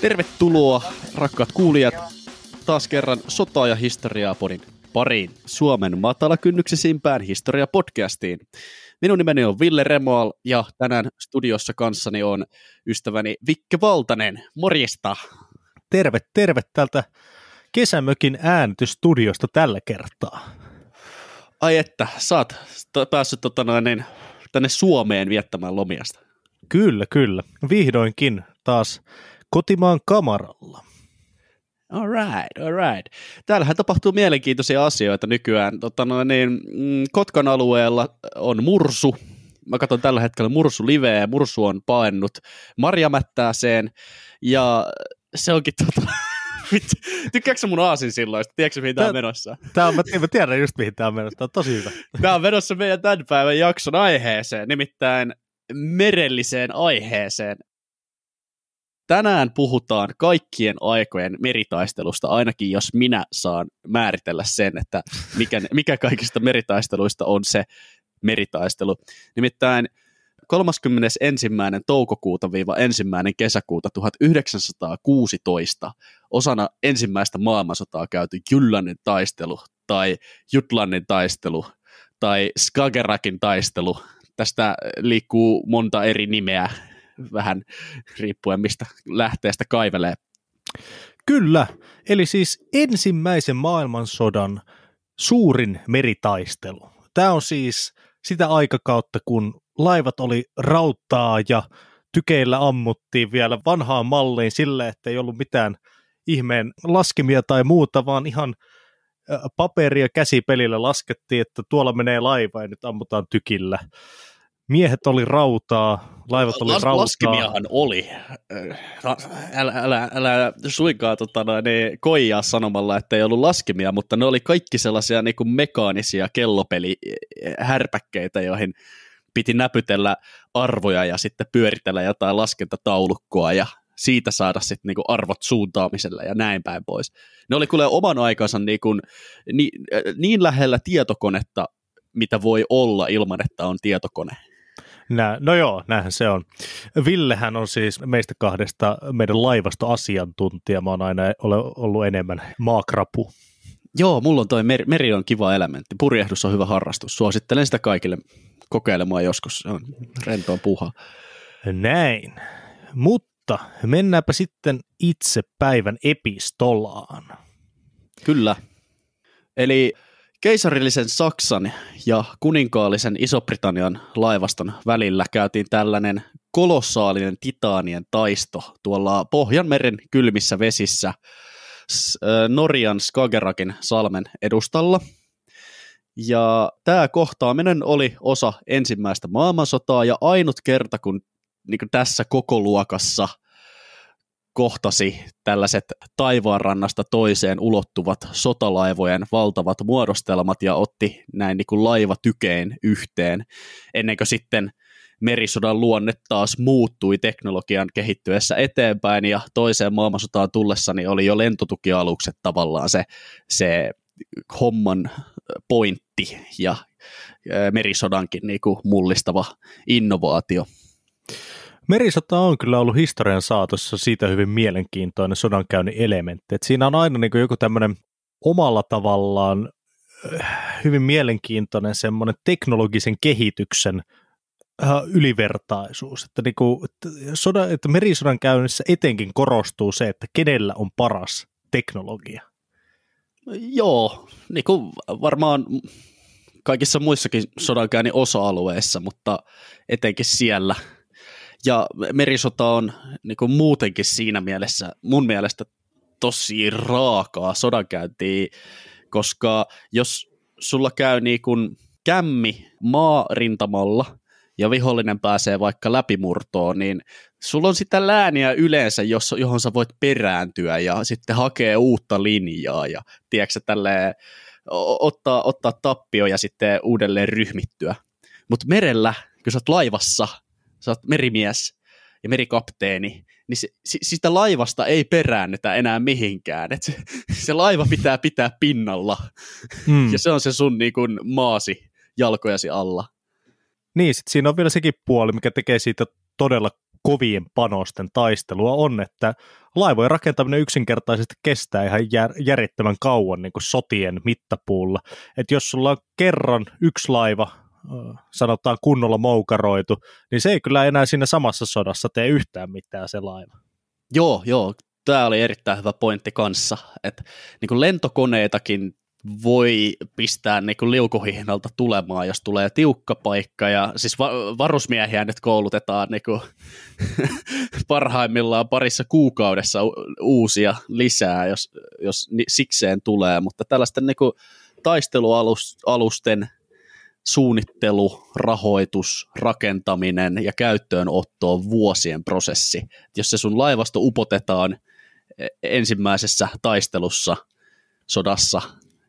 Tervetuloa, rakkaat kuulijat, taas kerran Sotaa ja historiaa podin pariin Suomen matalakynnyksisimpään historiapodcastiin. Minun nimeni on Ville Remoal ja tänään studiossa kanssani on ystäväni Vikke Valtanen. Morjesta! Terve, terve tältä kesämökin äänitystudiosta tällä kertaa. Ai että, sä oot päässyt tota noin, niin, tänne Suomeen viettämään lomiasta. Kyllä, kyllä. Vihdoinkin taas kotimaan kamaralla. All right, all right. Täällähän tapahtuu mielenkiintoisia asioita nykyään. Totta noin, niin, mm, Kotkan alueella on mursu. Mä katson tällä hetkellä mursu liveä mursu on paennut marjamättääseen. Ja se onkin tota, Tykkääksä mun aasin silloin? Tiedätkö, mihin tää, tää on menossa? Tää on, mä, mä tiedän just, mihin tää on menossa. Tää on tosi hyvä. Tää on menossa meidän tämän päivän jakson aiheeseen. Nimittäin merelliseen aiheeseen. Tänään puhutaan kaikkien aikojen meritaistelusta, ainakin jos minä saan määritellä sen, että mikä, mikä kaikista meritaisteluista on se meritaistelu. Nimittäin 31. toukokuuta viiva ensimmäinen kesäkuuta 1916 osana ensimmäistä maailmansotaa käyty Jyllannin taistelu tai Jutlannin taistelu tai Skagerakin taistelu Tästä liikkuu monta eri nimeä vähän riippuen mistä lähteestä kaivelee. Kyllä, eli siis ensimmäisen maailmansodan suurin meritaistelu. Tämä on siis sitä aikakautta, kun laivat oli rauttaa ja tykeillä ammuttiin vielä vanhaan malliin sille, että ei ollut mitään ihmeen laskimia tai muuta, vaan ihan – paperia käsipelillä laskettiin, että tuolla menee laiva ja nyt ammutaan tykillä. Miehet oli rautaa, laivat oli Las, rautaa. Laskimiahan oli. Älä, älä, älä suinkaan tota, ne koijaa sanomalla, että ei ollut laskimia, mutta ne oli kaikki sellaisia niin kuin mekaanisia kellopelihärpäkkeitä, joihin piti näpytellä arvoja ja sitten pyöritellä jotain laskentataulukkoa ja siitä saada sitten niinku arvot suuntaamiselle ja näin päin pois. Ne oli kyllä oman aikansa niinku, ni, niin lähellä tietokonetta, mitä voi olla ilman, että on tietokone. Nä, no joo, näinhän se on. Villehän on siis meistä kahdesta meidän laivastoasiantuntija. Mä oon aina ole ollut enemmän maakrapu. Joo, mulla on toi meri, meri on kiva elementti. Purjehdus on hyvä harrastus. Suosittelen sitä kaikille kokeilemaan joskus. Se on rentoa puha. Näin. Mutta mutta mennäänpä sitten itse päivän epistolaan. Kyllä. Eli keisarillisen Saksan ja kuninkaallisen Iso-Britannian laivaston välillä käytiin tällainen kolossaalinen titaanien taisto tuolla Pohjanmeren kylmissä vesissä Norjan Skagerakin salmen edustalla. Ja tämä kohtaaminen oli osa ensimmäistä maailmansotaa ja ainut kerta, kun niin tässä koko luokassa kohtasi tällaiset taivaanrannasta toiseen ulottuvat sotalaivojen valtavat muodostelmat ja otti näin niin kuin tykeen yhteen, ennen kuin sitten merisodan luonne taas muuttui teknologian kehittyessä eteenpäin ja toiseen maailmansotaan tullessa niin oli jo lentotukialukset tavallaan se, se homman pointti ja merisodankin niin kuin mullistava innovaatio. Merisota on kyllä ollut historian saatossa siitä hyvin mielenkiintoinen sodankäynnin elementti. Et siinä on aina niin joku tämmöinen omalla tavallaan äh, hyvin mielenkiintoinen semmoinen teknologisen kehityksen äh, ylivertaisuus. Että, niin kuin, soda, että merisodan käynnissä etenkin korostuu se, että kenellä on paras teknologia. Joo, niin kuin varmaan kaikissa muissakin sodankäynnin osa-alueissa, mutta etenkin siellä – ja merisota on niin kuin muutenkin siinä mielessä, mun mielestä tosi raakaa sodankäyntiä, koska jos sulla käy niin kuin kämmi maarintamalla ja vihollinen pääsee vaikka läpimurtoon, niin sulla on sitä lääniä yleensä, johon sä voit perääntyä ja sitten hakee uutta linjaa ja tiedätkö, tälleen, ottaa, ottaa tappio ja sitten uudelleen ryhmittyä. Mutta merellä, kun sä oot laivassa, sä oot merimies ja merikapteeni, niin se, sitä laivasta ei peräännetä enää mihinkään. Et se, se laiva pitää pitää pinnalla, mm. ja se on se sun niin kun, maasi jalkojasi alla. Niin, sit siinä on vielä sekin puoli, mikä tekee siitä todella kovien panosten taistelua on, että laivojen rakentaminen yksinkertaisesti kestää ihan jär, järjettömän kauan niin kuin sotien mittapuulla. Et jos sulla on kerran yksi laiva sanotaan kunnolla moukaroitu, niin se ei kyllä enää siinä samassa sodassa tee yhtään mitään se laiva. Joo, joo. Tämä oli erittäin hyvä pointti kanssa, että niin lentokoneetakin voi pistää niin kuin liukuhihnalta tulemaan, jos tulee tiukka paikka. Ja siis va- varusmiehiä nyt koulutetaan niin kuin parhaimmillaan parissa kuukaudessa u- uusia lisää, jos, jos ni- sikseen tulee. Mutta tällaisten niin kuin taistelualusten suunnittelu, rahoitus, rakentaminen ja käyttöönotto on vuosien prosessi. Et jos se sun laivasto upotetaan e, ensimmäisessä taistelussa, sodassa,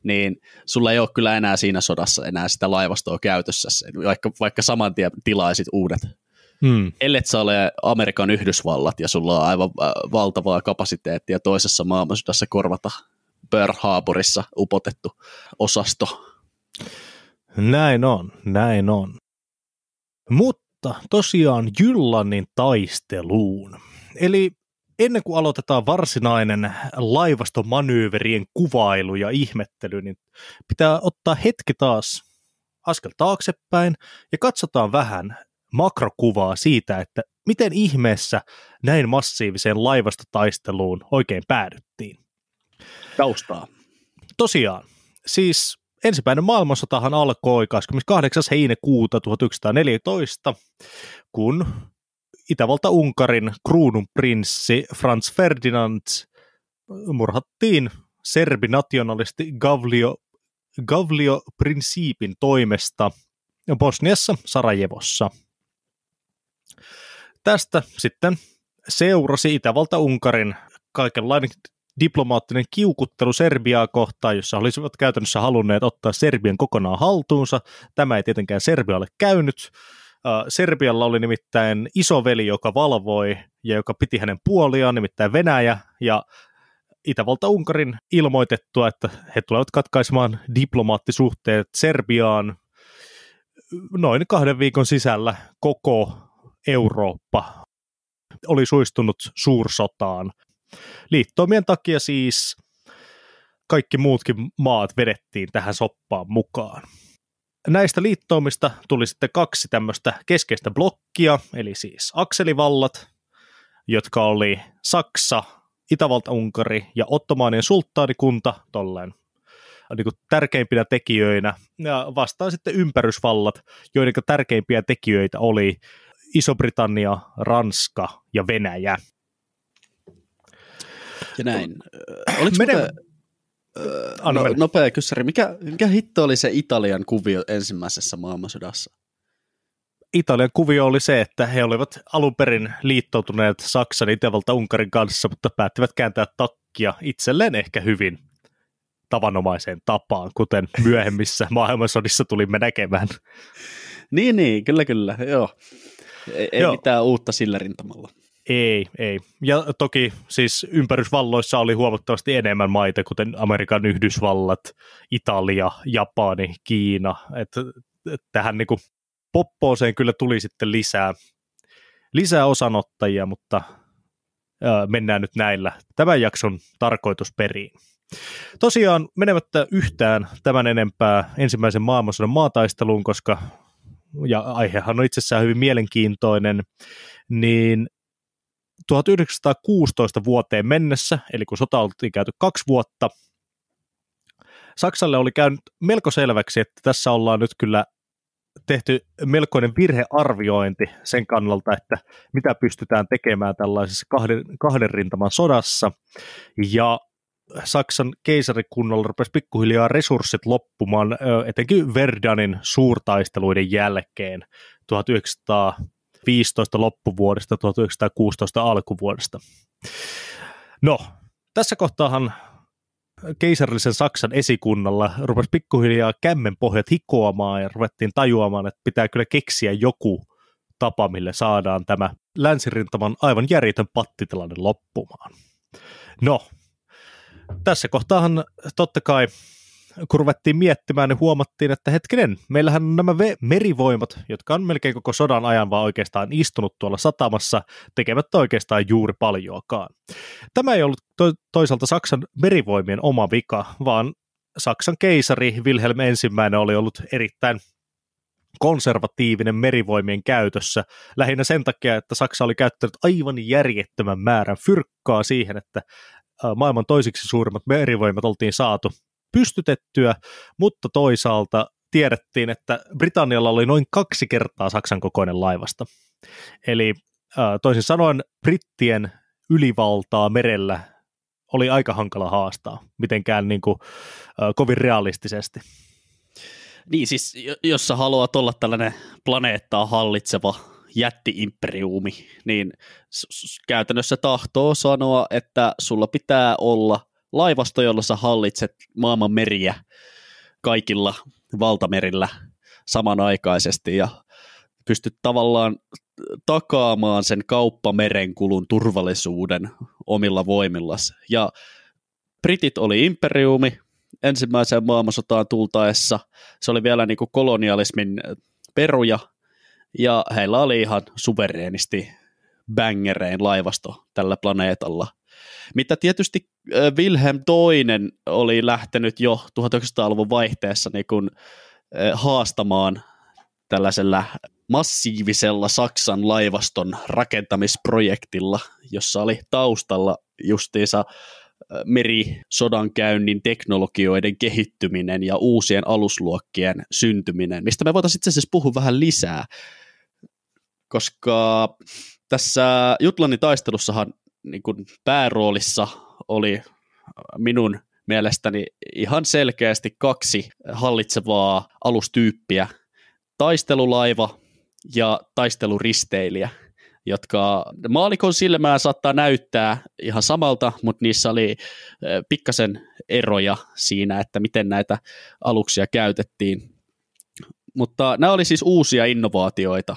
niin sulla ei ole kyllä enää siinä sodassa enää sitä laivastoa käytössä, vaikka, vaikka saman tien tilaisit uudet. Hmm. Ellet sä ole Amerikan Yhdysvallat ja sulla on aivan valtavaa kapasiteettia toisessa maailmansodassa korvata Pearl Harborissa upotettu osasto. Näin on, näin on. Mutta tosiaan Jyllannin taisteluun. Eli ennen kuin aloitetaan varsinainen laivastomanyyverien kuvailu ja ihmettely, niin pitää ottaa hetki taas askel taaksepäin ja katsotaan vähän makrokuvaa siitä, että miten ihmeessä näin massiiviseen laivastotaisteluun oikein päädyttiin. Taustaa. Tosiaan, siis ensimmäinen maailmansotahan alkoi 28. heinäkuuta 1914, kun Itävalta-Unkarin kruununprinssi Franz Ferdinand murhattiin serbinationalisti Gavlio, Gavlio Principin toimesta Bosniassa Sarajevossa. Tästä sitten seurasi Itävalta-Unkarin kaikenlainen diplomaattinen kiukuttelu Serbiaa kohtaan, jossa olisivat käytännössä halunneet ottaa Serbian kokonaan haltuunsa. Tämä ei tietenkään Serbialle käynyt. Serbialla oli nimittäin isoveli, joka valvoi ja joka piti hänen puoliaan, nimittäin Venäjä, ja Itävalta-Unkarin ilmoitettua, että he tulevat katkaisemaan diplomaattisuhteet Serbiaan noin kahden viikon sisällä koko Eurooppa oli suistunut suursotaan. Liittoimien takia siis kaikki muutkin maat vedettiin tähän soppaan mukaan. Näistä liittoumista tuli sitten kaksi tämmöistä keskeistä blokkia, eli siis akselivallat, jotka oli Saksa, Itävalta-Unkari ja Ottomaanien sulttaanikunta tolleen äh, niin kuin tärkeimpinä tekijöinä. Ja vastaan sitten ympärysvallat, joiden tärkeimpiä tekijöitä oli Iso-Britannia, Ranska ja Venäjä ja näin. Oliko Mene... muuten, no, nopea kyssäri. Mikä, mikä hitto oli se Italian kuvio ensimmäisessä maailmansodassa? Italian kuvio oli se, että he olivat alun perin liittoutuneet Saksan, Itävalta, Unkarin kanssa, mutta päättivät kääntää takkia itselleen ehkä hyvin tavanomaiseen tapaan, kuten myöhemmissä maailmansodissa tulimme näkemään. niin, niin, kyllä, kyllä, joo. Ei, ei joo. mitään uutta sillä rintamalla. Ei, ei. Ja toki siis ympärysvalloissa oli huomattavasti enemmän maita, kuten Amerikan Yhdysvallat, Italia, Japani, Kiina. Et, et tähän niin kuin poppooseen kyllä tuli sitten lisää, lisää osanottajia, mutta ö, mennään nyt näillä tämän jakson tarkoitusperiin. Tosiaan menemättä yhtään tämän enempää ensimmäisen maailmansodan maataisteluun, koska ja aihehan on itsessään hyvin mielenkiintoinen, niin 1916 vuoteen mennessä, eli kun sota oltiin käyty kaksi vuotta, Saksalle oli käynyt melko selväksi, että tässä ollaan nyt kyllä tehty melkoinen virhearviointi sen kannalta, että mitä pystytään tekemään tällaisessa kahden, kahden rintaman sodassa. Ja Saksan keisarikunnalla rupesi pikkuhiljaa resurssit loppumaan, etenkin Verdanin suurtaisteluiden jälkeen 1900 2015 loppuvuodesta 1916 alkuvuodesta. No, tässä kohtaahan keisarillisen Saksan esikunnalla rupesi pikkuhiljaa kämmen pohjat hikoamaan ja ruvettiin tajuamaan, että pitää kyllä keksiä joku tapa, millä saadaan tämä länsirintaman aivan järjetön pattitilanne loppumaan. No, tässä kohtaahan totta kai kun ruvettiin miettimään, niin huomattiin, että hetkinen, meillähän on nämä merivoimat, jotka on melkein koko sodan ajan vaan oikeastaan istunut tuolla satamassa, tekevät oikeastaan juuri paljoakaan. Tämä ei ollut to- toisaalta Saksan merivoimien oma vika, vaan Saksan keisari Wilhelm I oli ollut erittäin konservatiivinen merivoimien käytössä, lähinnä sen takia, että Saksa oli käyttänyt aivan järjettömän määrän fyrkkaa siihen, että maailman toisiksi suurimmat merivoimat oltiin saatu pystytettyä, mutta toisaalta tiedettiin, että Britannialla oli noin kaksi kertaa Saksan kokoinen laivasta. Eli äh, toisin sanoen brittien ylivaltaa merellä oli aika hankala haastaa mitenkään niin kuin, äh, kovin realistisesti. Niin siis, jos sä haluat olla tällainen planeettaa hallitseva jätti-imperiumi, niin käytännössä tahtoo sanoa, että sulla pitää olla laivasto, jolla sä hallitset maailman meriä kaikilla valtamerillä samanaikaisesti ja pystyt tavallaan takaamaan sen kauppamerenkulun turvallisuuden omilla voimillas. Ja Britit oli imperiumi ensimmäiseen maailmansotaan tultaessa. Se oli vielä niin kuin kolonialismin peruja, ja heillä oli ihan suvereenisti bängerein laivasto tällä planeetalla – mitä tietysti Wilhelm II oli lähtenyt jo 1900-luvun vaihteessa niin kuin, haastamaan tällaisella massiivisella Saksan laivaston rakentamisprojektilla, jossa oli taustalla justiinsa merisodankäynnin teknologioiden kehittyminen ja uusien alusluokkien syntyminen, mistä me voitaisiin itse asiassa puhua vähän lisää, koska tässä Jutlannin taistelussahan niin kuin pääroolissa oli minun mielestäni ihan selkeästi kaksi hallitsevaa alustyyppiä, taistelulaiva ja taisteluristeilijä, jotka maalikon silmään saattaa näyttää ihan samalta, mutta niissä oli pikkasen eroja siinä, että miten näitä aluksia käytettiin. Mutta nämä oli siis uusia innovaatioita,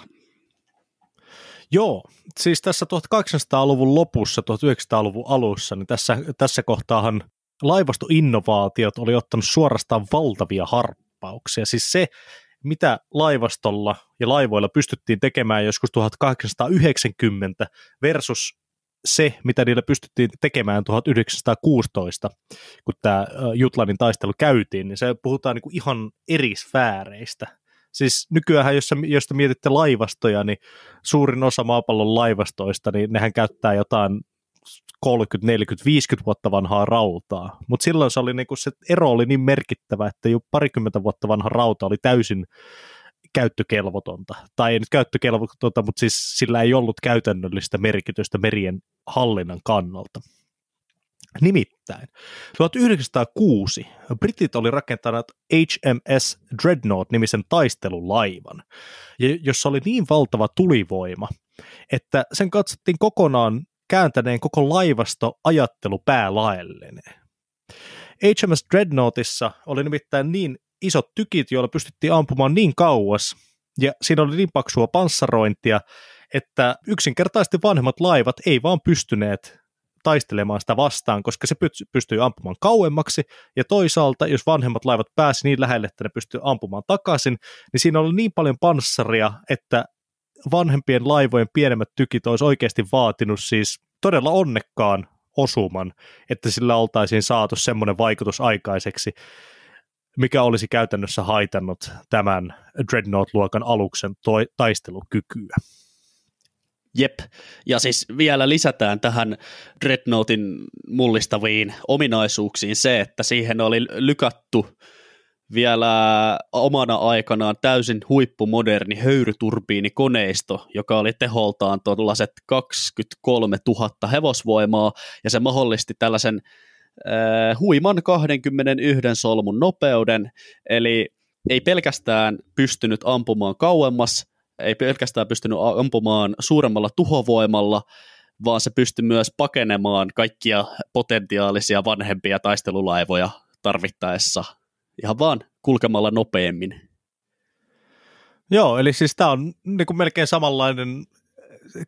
Joo, siis tässä 1800-luvun lopussa, 1900-luvun alussa, niin tässä, tässä kohtaahan laivastoinnovaatiot oli ottanut suorastaan valtavia harppauksia. Siis se, mitä laivastolla ja laivoilla pystyttiin tekemään joskus 1890 versus se, mitä niillä pystyttiin tekemään 1916, kun tämä Jutlannin taistelu käytiin, niin se puhutaan niin kuin ihan eri sfääreistä. Siis nykyään, jos, jos te mietitte laivastoja, niin suurin osa maapallon laivastoista, niin nehän käyttää jotain 30, 40, 50 vuotta vanhaa rautaa. Mutta silloin se, oli niinku, se ero oli niin merkittävä, että jo parikymmentä vuotta vanha rauta oli täysin käyttökelvotonta. Tai ei nyt käyttökelvotonta, mutta siis sillä ei ollut käytännöllistä merkitystä merien hallinnan kannalta. Nimittäin 1906 britit oli rakentaneet HMS Dreadnought-nimisen taistelulaivan, jossa oli niin valtava tulivoima, että sen katsottiin kokonaan kääntäneen koko laivasto ajattelu päälaelleen. HMS Dreadnoughtissa oli nimittäin niin isot tykit, joilla pystyttiin ampumaan niin kauas, ja siinä oli niin paksua panssarointia, että yksinkertaisesti vanhemmat laivat ei vaan pystyneet taistelemaan sitä vastaan, koska se pystyy ampumaan kauemmaksi, ja toisaalta, jos vanhemmat laivat pääsi niin lähelle, että ne pystyy ampumaan takaisin, niin siinä oli niin paljon panssaria, että vanhempien laivojen pienemmät tykit olisi oikeasti vaatinut siis todella onnekkaan osuman, että sillä oltaisiin saatu semmoinen vaikutus aikaiseksi, mikä olisi käytännössä haitannut tämän Dreadnought-luokan aluksen taistelukykyä. Jep. Ja siis vielä lisätään tähän Dreadnoughtin mullistaviin ominaisuuksiin se, että siihen oli lykattu vielä omana aikanaan täysin huippumoderni höyryturbiinikoneisto, joka oli teholtaan tuollaiset 23 000 hevosvoimaa, ja se mahdollisti tällaisen äh, huiman 21 solmun nopeuden, eli ei pelkästään pystynyt ampumaan kauemmas, ei pelkästään pystynyt ampumaan suuremmalla tuhovoimalla, vaan se pystyi myös pakenemaan kaikkia potentiaalisia vanhempia taistelulaivoja tarvittaessa ihan vaan kulkemalla nopeammin. Joo, eli siis tämä on niinku melkein samanlainen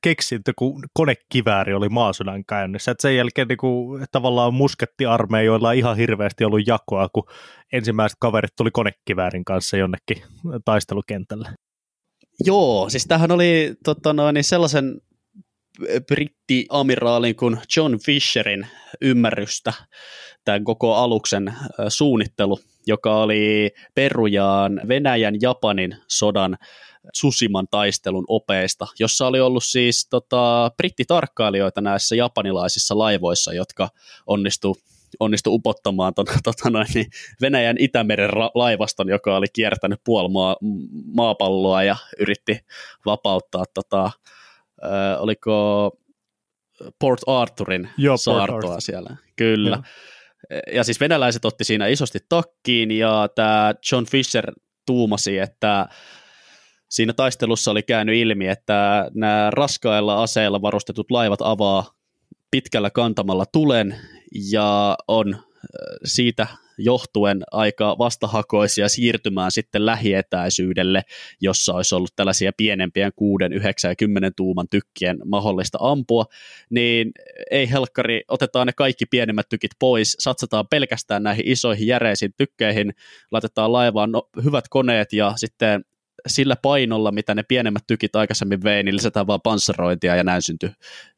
keksintö kuin konekivääri oli maasodan käynnissä. Et sen jälkeen niin kuin, tavallaan muskettiarmeijoilla ei ihan hirveästi ollut jakoa, kun ensimmäiset kaverit tuli konekiväärin kanssa jonnekin taistelukentälle. Joo, siis tämähän oli tota noin, niin sellaisen brittiamiraalin kuin John Fisherin ymmärrystä tämän koko aluksen suunnittelu, joka oli perujaan Venäjän Japanin sodan Susiman taistelun opeista, jossa oli ollut siis tota, brittitarkkailijoita näissä japanilaisissa laivoissa, jotka onnistu onnistui upottamaan ton, tota noin, niin Venäjän Itämeren ra- laivaston, joka oli kiertänyt puolmaa maapalloa ja yritti vapauttaa, tota, ö, oliko Port Arthurin Joo, saartoa Arthur. siellä. Kyllä. Joo. E, ja siis venäläiset otti siinä isosti takkiin ja tämä John Fisher tuumasi, että siinä taistelussa oli käynyt ilmi, että nämä raskailla aseilla varustetut laivat avaa pitkällä kantamalla tulen ja on äh, siitä johtuen aika vastahakoisia siirtymään sitten lähietäisyydelle, jossa olisi ollut tällaisia pienempien 6, 9 ja 10 tuuman tykkien mahdollista ampua, niin ei helkkari, otetaan ne kaikki pienemmät tykit pois, satsataan pelkästään näihin isoihin järeisiin tykkeihin, laitetaan laivaan no, hyvät koneet ja sitten sillä painolla, mitä ne pienemmät tykit aikaisemmin vei, niin lisätään vaan panssarointia ja näin syntyy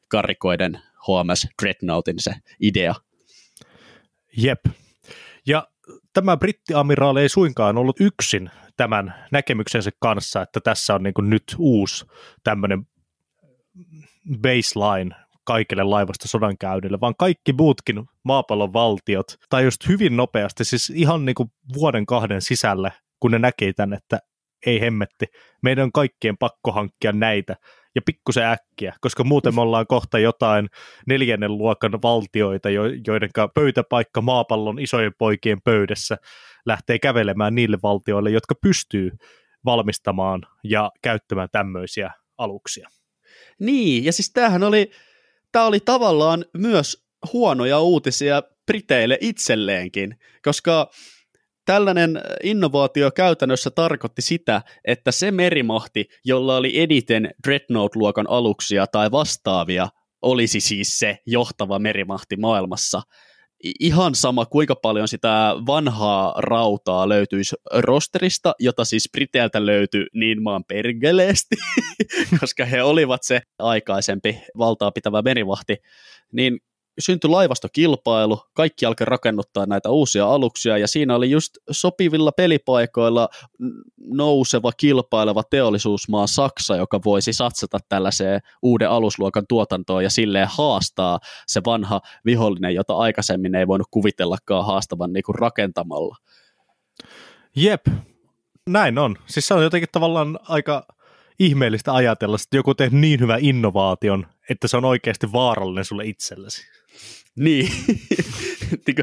karikoiden HMS Dreadnoughtin se idea. Jep. Ja tämä brittiamiraali ei suinkaan ollut yksin tämän näkemyksensä kanssa, että tässä on niin kuin nyt uusi tämmöinen baseline kaikille laivasta sodankäynnille, vaan kaikki muutkin maapallon valtiot, tai just hyvin nopeasti, siis ihan niin kuin vuoden kahden sisällä, kun ne näki tämän, että ei hemmetti, meidän on kaikkien pakko hankkia näitä ja pikkusen äkkiä, koska muuten me ollaan kohta jotain neljännen luokan valtioita, joiden pöytäpaikka maapallon isojen poikien pöydässä lähtee kävelemään niille valtioille, jotka pystyy valmistamaan ja käyttämään tämmöisiä aluksia. Niin, ja siis tämähän oli, tämä oli tavallaan myös huonoja uutisia Briteille itselleenkin, koska Tällainen innovaatio käytännössä tarkoitti sitä, että se merimahti, jolla oli eniten Dreadnought-luokan aluksia tai vastaavia, olisi siis se johtava merimahti maailmassa. Ihan sama, kuinka paljon sitä vanhaa rautaa löytyisi rosterista, jota siis Briteiltä löytyi niin maan pergeleesti, koska he olivat se aikaisempi valtaa pitävä merivahti, niin syntyi laivastokilpailu, kaikki alkoi rakennuttaa näitä uusia aluksia ja siinä oli just sopivilla pelipaikoilla nouseva kilpaileva teollisuusmaa Saksa, joka voisi satsata tällaiseen uuden alusluokan tuotantoon ja silleen haastaa se vanha vihollinen, jota aikaisemmin ei voinut kuvitellakaan haastavan niin kuin rakentamalla. Jep, näin on. Siis se on jotenkin tavallaan aika ihmeellistä ajatella, että joku tehnyt niin hyvän innovaation, että se on oikeasti vaarallinen sulle itsellesi. Niin. Niinku,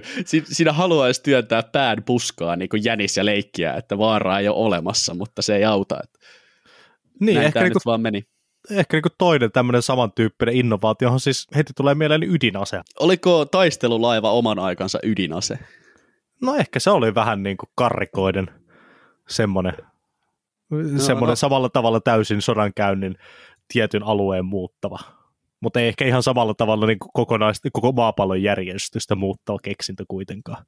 siinä haluaisi työntää pään puskaa niin kuin jänis ja leikkiä, että vaaraa ei ole olemassa, mutta se ei auta. Että niin, ehkä niin kuin, vaan meni. Ehkä niin kuin toinen tämmöinen samantyyppinen innovaatio on siis heti tulee mieleen ydinase. Oliko taistelulaiva oman aikansa ydinase? No ehkä se oli vähän niin kuin karrikoiden semmoinen, no, semmoinen no. samalla tavalla täysin sodankäynnin tietyn alueen muuttava mutta ei ehkä ihan samalla tavalla niin kokonaista, koko maapallon järjestystä muuttaa keksintö kuitenkaan.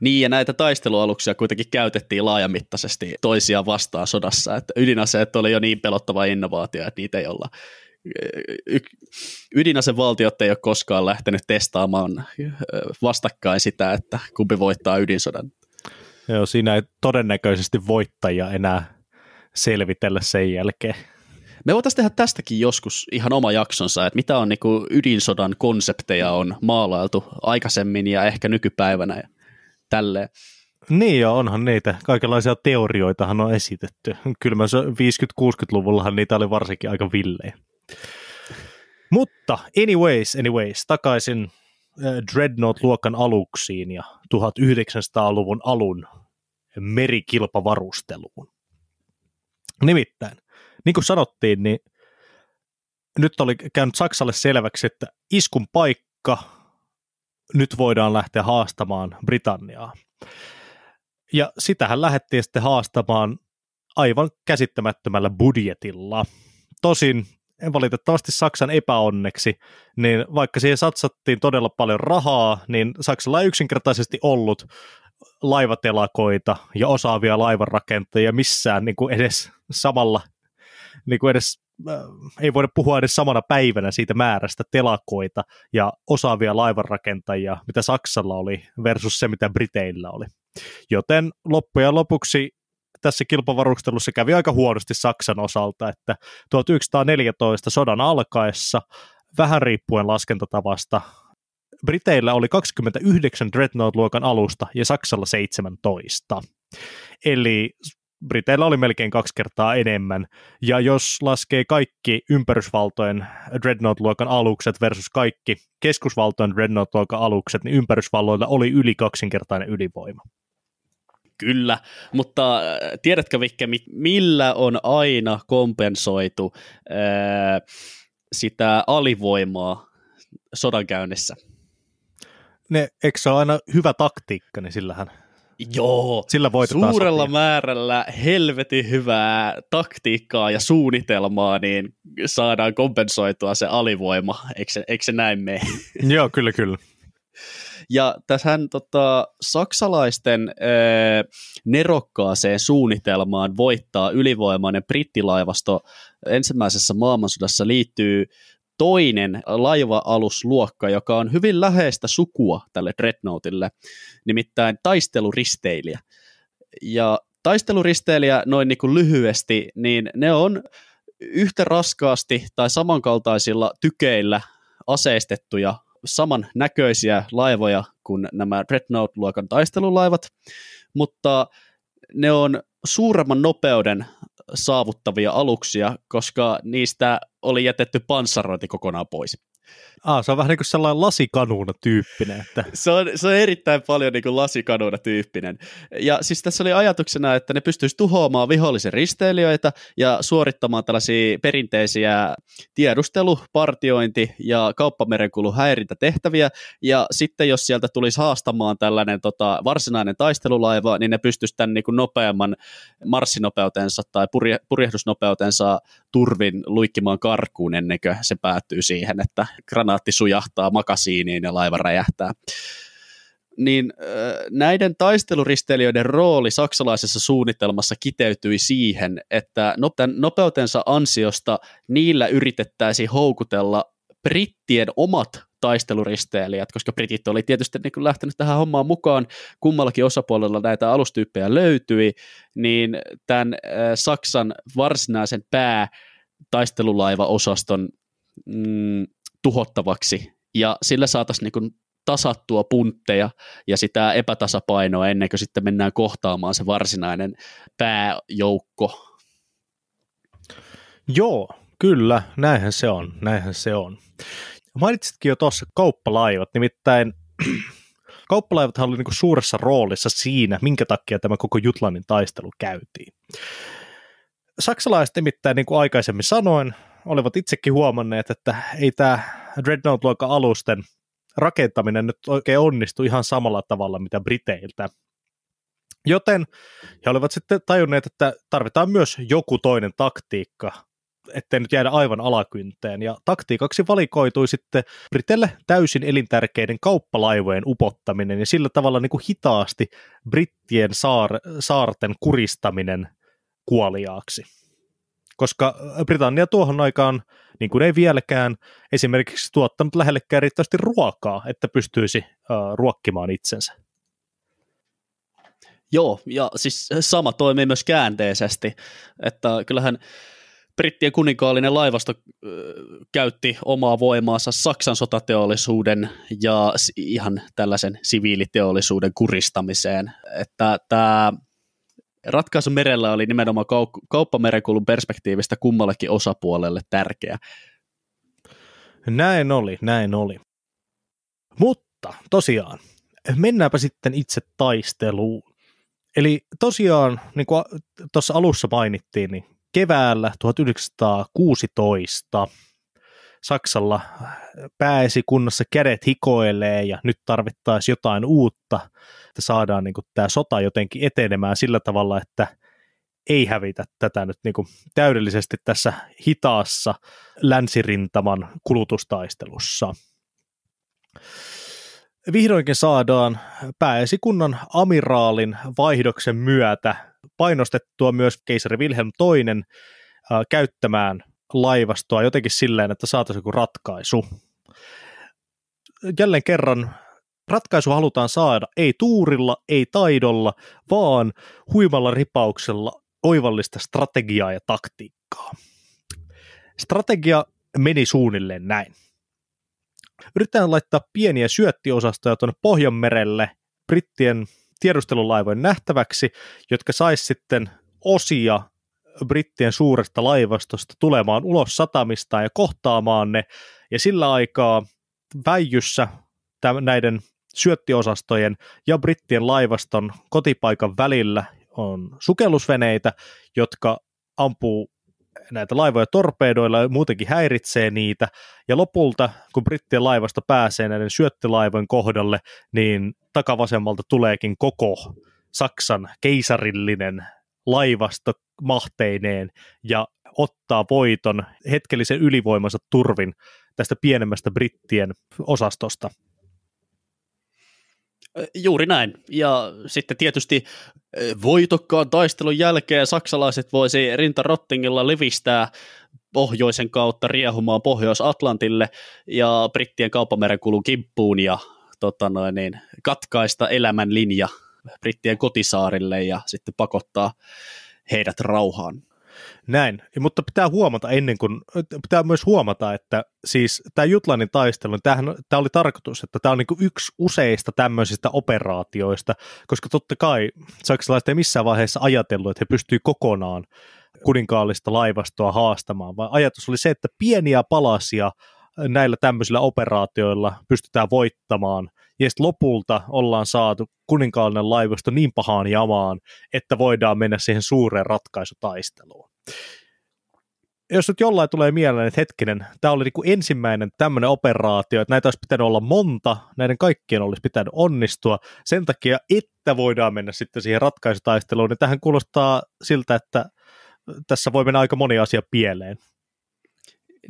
Niin, ja näitä taistelualuksia kuitenkin käytettiin laajamittaisesti toisia vastaan sodassa, että ydinaseet oli jo niin pelottava innovaatio, että niitä ei olla y- ydinasevaltiot ei ole koskaan lähtenyt testaamaan vastakkain sitä, että kumpi voittaa ydinsodan. Joo, siinä ei todennäköisesti voittajia enää selvitellä sen jälkeen. Me voitaisiin tehdä tästäkin joskus ihan oma jaksonsa, että mitä on niin kuin ydinsodan konsepteja on maalailtu aikaisemmin ja ehkä nykypäivänä ja tälleen. Niin ja onhan niitä. Kaikenlaisia teorioitahan on esitetty. Kylmä 50-60-luvullahan niitä oli varsinkin aika villejä. Mutta anyways, anyways, takaisin äh, Dreadnought-luokan aluksiin ja 1900-luvun alun merikilpavarusteluun. Nimittäin niin kuin sanottiin, niin nyt oli käynyt Saksalle selväksi, että iskun paikka nyt voidaan lähteä haastamaan Britanniaa. Ja sitähän lähdettiin sitten haastamaan aivan käsittämättömällä budjetilla. Tosin valitettavasti Saksan epäonneksi, niin vaikka siihen satsattiin todella paljon rahaa, niin Saksalla ei yksinkertaisesti ollut laivatelakoita ja osaavia laivanrakentajia missään niin kuin edes samalla niin kuin edes, äh, ei voida puhua edes samana päivänä siitä määrästä telakoita ja osaavia laivanrakentajia, mitä Saksalla oli versus se, mitä Briteillä oli. Joten loppujen lopuksi tässä kilpavarustelussa kävi aika huonosti Saksan osalta, että 1914 sodan alkaessa, vähän riippuen laskentatavasta, Briteillä oli 29 Dreadnought-luokan alusta ja Saksalla 17. Eli Briteillä oli melkein kaksi kertaa enemmän. Ja jos laskee kaikki ympärysvaltojen Dreadnought-luokan alukset versus kaikki keskusvaltojen Dreadnought-luokan alukset, niin ympärysvalloilla oli yli kaksinkertainen ylivoima. Kyllä, mutta äh, tiedätkö Vikke, millä on aina kompensoitu ää, äh, sitä alivoimaa sodankäynnissä? Ne, eikö se ole aina hyvä taktiikka, niin sillähän Joo, Sillä suurella sopia. määrällä helvetin hyvää taktiikkaa ja suunnitelmaa, niin saadaan kompensoitua se alivoima, eikö se, eikö se näin mene? Joo, kyllä, kyllä. Ja tässähän tota, saksalaisten ö, nerokkaaseen suunnitelmaan voittaa ylivoimainen brittilaivasto ensimmäisessä maailmansodassa liittyy toinen laiva-alusluokka, joka on hyvin läheistä sukua tälle Dreadnoughtille, nimittäin taisteluristeilijä. Ja taisteluristeilijä noin niin kuin lyhyesti, niin ne on yhtä raskaasti tai samankaltaisilla tykeillä aseistettuja saman näköisiä laivoja kuin nämä Dreadnought-luokan taistelulaivat, mutta ne on suuremman nopeuden saavuttavia aluksia, koska niistä oli jätetty panssarointi kokonaan pois. Ah, se on vähän niin kuin sellainen lasikanuuna tyyppinen. Että. Se, on, se on erittäin paljon niin kuin lasikanuuna tyyppinen. Ja siis tässä oli ajatuksena, että ne pystyisi tuhoamaan vihollisen risteilijöitä ja suorittamaan tällaisia perinteisiä tiedustelu, partiointi ja kauppamerenkulun häirintätehtäviä. Ja sitten jos sieltä tulisi haastamaan tällainen tota, varsinainen taistelulaiva, niin ne pystyisi tämän niin kuin nopeamman marssinopeutensa tai purje, purjehdusnopeutensa turvin luikkimaan karkuun ennen kuin se päättyy siihen, että granaatti sujahtaa makasiiniin ja laiva räjähtää niin näiden taisteluristeilijöiden rooli saksalaisessa suunnitelmassa kiteytyi siihen, että nopeutensa ansiosta niillä yritettäisiin houkutella brittien omat taisteluristeilijät, koska britit oli tietysti niin lähtenyt tähän hommaan mukaan, kummallakin osapuolella näitä alustyyppejä löytyi, niin tämän Saksan varsinaisen pää taistelulaivaosaston mm, tuhottavaksi ja sillä saataisiin niin tasattua puntteja ja sitä epätasapainoa ennen kuin sitten mennään kohtaamaan se varsinainen pääjoukko. Joo, kyllä, näinhän se on, näinhän se on. Mainitsitkin jo tuossa kauppalaivat, nimittäin kauppalaivat oli niin suuressa roolissa siinä, minkä takia tämä koko Jutlannin taistelu käytiin saksalaiset nimittäin, niin kuin aikaisemmin sanoin, olivat itsekin huomanneet, että ei tämä Dreadnought-luokan alusten rakentaminen nyt oikein onnistu ihan samalla tavalla, mitä Briteiltä. Joten he olivat sitten tajunneet, että tarvitaan myös joku toinen taktiikka, ettei nyt jäädä aivan alakynteen. Ja taktiikaksi valikoitui sitten Britelle täysin elintärkeiden kauppalaivojen upottaminen ja sillä tavalla niin kuin hitaasti brittien saar- saarten kuristaminen kuoliaaksi koska äh, Britannia tuohon aikaan, niin kuin ei vieläkään, esimerkiksi tuottanut lähellekään riittävästi ruokaa, että pystyisi äh, ruokkimaan itsensä. Joo, ja siis sama toimii myös käänteisesti, että kyllähän brittien kuninkaallinen laivasto äh, käytti omaa voimaansa Saksan sotateollisuuden ja ihan tällaisen siviiliteollisuuden kuristamiseen. Että tämä Ratkaisu merellä oli nimenomaan kau- kauppamerenkulun perspektiivistä kummallekin osapuolelle tärkeä. Näin oli, näin oli. Mutta tosiaan, mennäänpä sitten itse taisteluun. Eli tosiaan, niin kuin tuossa alussa mainittiin, niin keväällä 1916 – Saksalla kunnossa kädet hikoilee ja nyt tarvittaisiin jotain uutta, että saadaan niin kuin, tämä sota jotenkin etenemään sillä tavalla, että ei hävitä tätä nyt niin kuin, täydellisesti tässä hitaassa länsirintaman kulutustaistelussa. Vihdoinkin saadaan pääesikunnan amiraalin vaihdoksen myötä painostettua myös keisari Wilhelm II käyttämään laivastoa jotenkin silleen, että saataisiin joku ratkaisu. Jälleen kerran ratkaisu halutaan saada ei tuurilla, ei taidolla, vaan huimalla ripauksella oivallista strategiaa ja taktiikkaa. Strategia meni suunnilleen näin. Yritetään laittaa pieniä syöttiosastoja tuonne Pohjanmerelle brittien tiedustelulaivojen nähtäväksi, jotka sais sitten osia brittien suuresta laivastosta tulemaan ulos satamista ja kohtaamaan ne, ja sillä aikaa väijyssä näiden syöttiosastojen ja brittien laivaston kotipaikan välillä on sukellusveneitä, jotka ampuu näitä laivoja torpeidoilla ja muutenkin häiritsee niitä. Ja lopulta, kun brittien laivasto pääsee näiden syöttilaivojen kohdalle, niin takavasemmalta tuleekin koko Saksan keisarillinen laivasto mahteineen ja ottaa voiton hetkellisen ylivoimansa turvin tästä pienemmästä brittien osastosta. Juuri näin. Ja sitten tietysti voitokkaan taistelun jälkeen saksalaiset voisi rintarottingilla levistää pohjoisen kautta riehumaan Pohjois-Atlantille ja brittien kauppamerenkulun kimppuun ja tota noin, niin, katkaista elämän linja brittien kotisaarille ja sitten pakottaa heidät rauhaan. Näin, mutta pitää huomata ennen kuin, pitää myös huomata, että siis tämä Jutlannin taistelu, niin tämähän, tämä oli tarkoitus, että tämä on niin yksi useista tämmöisistä operaatioista, koska totta kai saksalaiset ei missään vaiheessa ajatellut, että he pystyvät kokonaan kuninkaallista laivastoa haastamaan, vaan ajatus oli se, että pieniä palasia näillä tämmöisillä operaatioilla pystytään voittamaan. Ja sitten lopulta ollaan saatu kuninkaallinen laivasto niin pahaan jamaan, että voidaan mennä siihen suureen ratkaisutaisteluun. Jos nyt jollain tulee mieleen, että hetkinen, tämä oli niinku ensimmäinen tämmöinen operaatio, että näitä olisi pitänyt olla monta, näiden kaikkien olisi pitänyt onnistua sen takia, että voidaan mennä sitten siihen ratkaisutaisteluun, niin tähän kuulostaa siltä, että tässä voi mennä aika moni asia pieleen.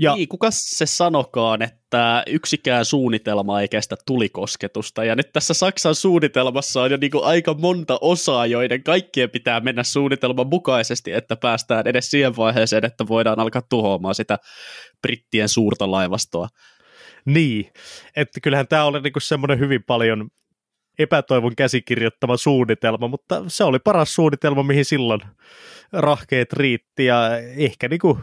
Ja, niin, kuka se sanokaan, että yksikään suunnitelma ei kestä tulikosketusta, ja nyt tässä Saksan suunnitelmassa on jo niin kuin aika monta osaa, joiden kaikkien pitää mennä suunnitelman mukaisesti, että päästään edes siihen vaiheeseen, että voidaan alkaa tuhoamaan sitä brittien suurta laivastoa. Niin, että kyllähän tämä oli niin semmoinen hyvin paljon epätoivon käsikirjoittama suunnitelma, mutta se oli paras suunnitelma, mihin silloin rahkeet riitti ja ehkä kuin niinku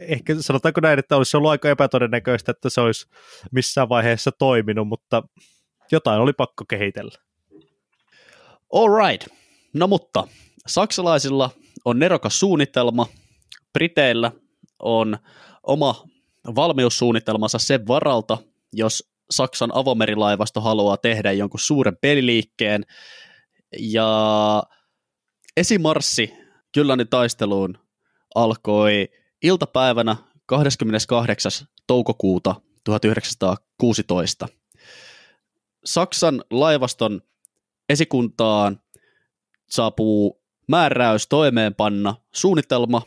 ehkä sanotaanko näin, että olisi ollut aika epätodennäköistä, että se olisi missään vaiheessa toiminut, mutta jotain oli pakko kehitellä. All right. No mutta, saksalaisilla on nerokas suunnitelma, Briteillä on oma valmiussuunnitelmansa sen varalta, jos Saksan avomerilaivasto haluaa tehdä jonkun suuren peliliikkeen, ja esimarssi Kyllani taisteluun alkoi iltapäivänä 28. toukokuuta 1916. Saksan laivaston esikuntaan saapuu määräys toimeenpanna suunnitelma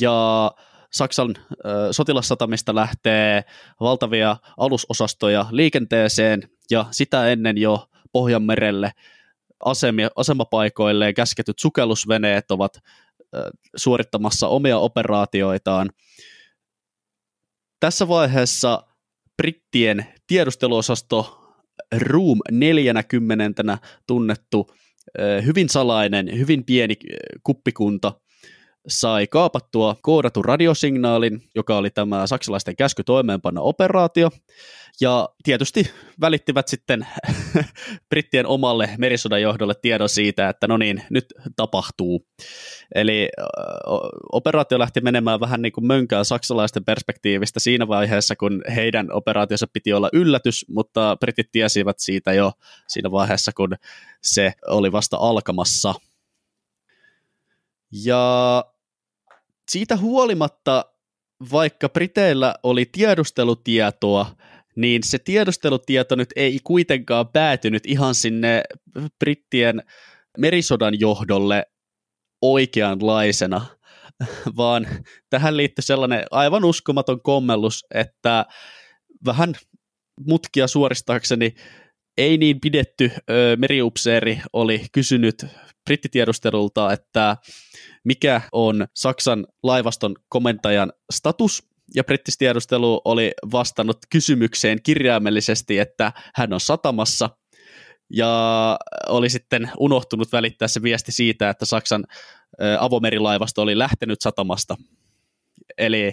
ja Saksan ö, sotilassatamista lähtee valtavia alusosastoja liikenteeseen ja sitä ennen jo Pohjanmerelle asemapaikoilleen käsketyt sukellusveneet ovat suorittamassa omia operaatioitaan. Tässä vaiheessa brittien tiedusteluosasto Room 40 tunnettu hyvin salainen, hyvin pieni kuppikunta sai kaapattua koodatun radiosignaalin, joka oli tämä saksalaisten käsky toimeenpanna operaatio, ja tietysti välittivät sitten brittien omalle merisodan johdolle tiedon siitä, että no niin, nyt tapahtuu. Eli operaatio lähti menemään vähän niin kuin mönkään saksalaisten perspektiivistä siinä vaiheessa, kun heidän operaatiossa piti olla yllätys, mutta britit tiesivät siitä jo siinä vaiheessa, kun se oli vasta alkamassa. Ja siitä huolimatta, vaikka Briteillä oli tiedustelutietoa, niin se tiedustelutieto nyt ei kuitenkaan päätynyt ihan sinne brittien merisodan johdolle oikeanlaisena, vaan tähän liittyy sellainen aivan uskomaton kommellus, että vähän mutkia suoristaakseni ei niin pidetty meriupseeri oli kysynyt brittitiedustelulta, että mikä on Saksan laivaston komentajan status, ja brittistiedustelu oli vastannut kysymykseen kirjaimellisesti, että hän on satamassa, ja oli sitten unohtunut välittää se viesti siitä, että Saksan avomerilaivasto oli lähtenyt satamasta. Eli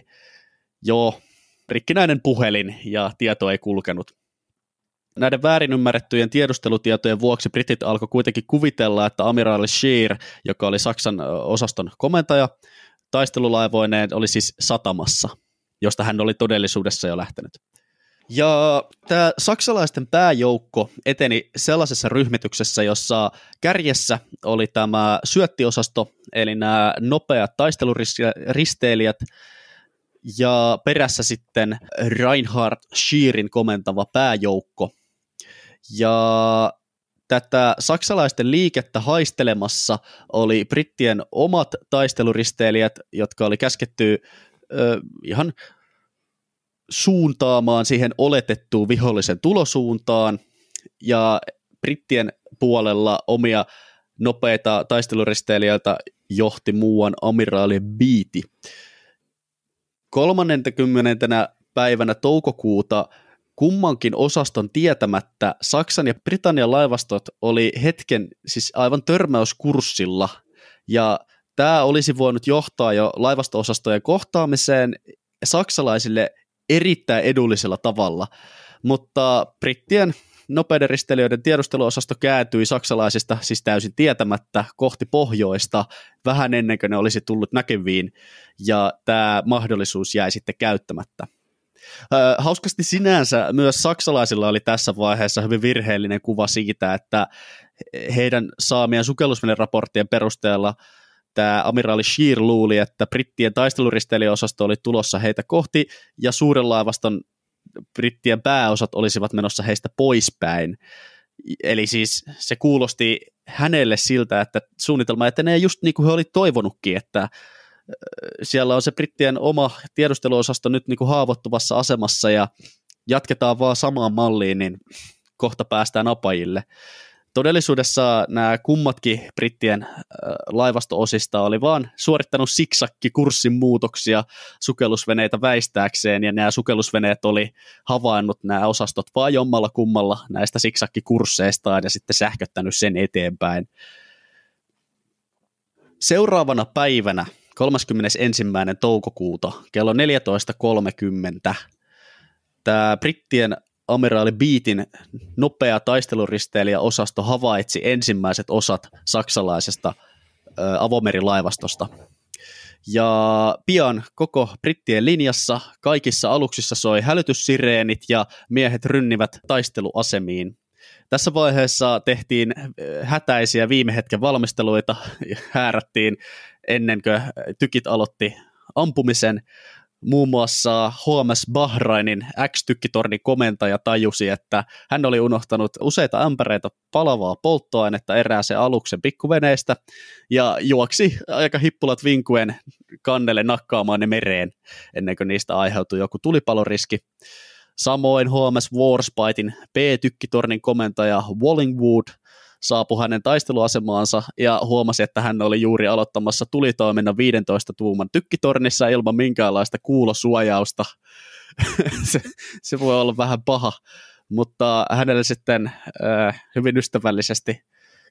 joo, rikkinäinen puhelin ja tieto ei kulkenut. Näiden väärin ymmärrettyjen tiedustelutietojen vuoksi britit alkoi kuitenkin kuvitella, että amiraali Sheer, joka oli Saksan osaston komentaja, taistelulaivoineen oli siis satamassa, josta hän oli todellisuudessa jo lähtenyt. Ja tämä saksalaisten pääjoukko eteni sellaisessa ryhmityksessä, jossa kärjessä oli tämä syöttiosasto, eli nämä nopeat taisteluristeilijät, ja perässä sitten Reinhard Schierin komentava pääjoukko, ja tätä saksalaisten liikettä haistelemassa oli brittien omat taisteluristeilijät, jotka oli käsketty äh, ihan suuntaamaan siihen oletettuun vihollisen tulosuuntaan, ja brittien puolella omia nopeita taisteluristeilijöitä johti muuan amiraali Beatty. 30. päivänä toukokuuta kummankin osaston tietämättä Saksan ja Britannian laivastot oli hetken siis aivan törmäyskurssilla ja tämä olisi voinut johtaa jo laivastoosastojen kohtaamiseen saksalaisille erittäin edullisella tavalla, mutta brittien nopeiden ristelijöiden tiedusteluosasto kääntyi saksalaisista siis täysin tietämättä kohti pohjoista vähän ennen kuin ne olisi tullut näkyviin ja tämä mahdollisuus jäi sitten käyttämättä. Hauskasti sinänsä myös saksalaisilla oli tässä vaiheessa hyvin virheellinen kuva siitä, että heidän saamien sukellusveneraporttien perusteella tämä amiraali Sheer luuli, että brittien taisteluristeilijäosasto oli tulossa heitä kohti ja suuren laivaston brittien pääosat olisivat menossa heistä poispäin. Eli siis se kuulosti hänelle siltä, että suunnitelma etenee just niin kuin he oli toivonutkin, että siellä on se brittien oma tiedusteluosasto nyt niin kuin haavoittuvassa asemassa ja jatketaan vaan samaan malliin, niin kohta päästään apajille. Todellisuudessa nämä kummatkin brittien laivastoosista oli vaan suorittanut siksakki-kurssin muutoksia sukellusveneitä väistääkseen, ja nämä sukellusveneet oli havainnut nämä osastot vaan jommalla kummalla näistä siksakki-kursseistaan ja sitten sähköttänyt sen eteenpäin. Seuraavana päivänä – 31. toukokuuta kello 14.30 tämä brittien amiraali Beatin nopea taisteluristeilijäosasto havaitsi ensimmäiset osat saksalaisesta avomerilaivastosta. Ja pian koko brittien linjassa kaikissa aluksissa soi hälytyssireenit ja miehet rynnivät taisteluasemiin. Tässä vaiheessa tehtiin äh, hätäisiä viime hetken valmisteluita, häärättiin ennen kuin tykit aloitti ampumisen. Muun muassa Huomas Bahrainin X-tykkitornin komentaja tajusi, että hän oli unohtanut useita ämpäreitä palavaa polttoainetta erääseen aluksen pikkuveneestä ja juoksi aika hippulat vinkuen kannelle nakkaamaan ne mereen ennen kuin niistä aiheutui joku tulipaloriski. Samoin HMS Warspitein B-tykkitornin komentaja Wallingwood saapui hänen taisteluasemaansa ja huomasi, että hän oli juuri aloittamassa tulitoiminnan 15 tuuman tykkitornissa ilman minkäänlaista kuulosuojausta. se, se voi olla vähän paha, mutta hänelle sitten äh, hyvin ystävällisesti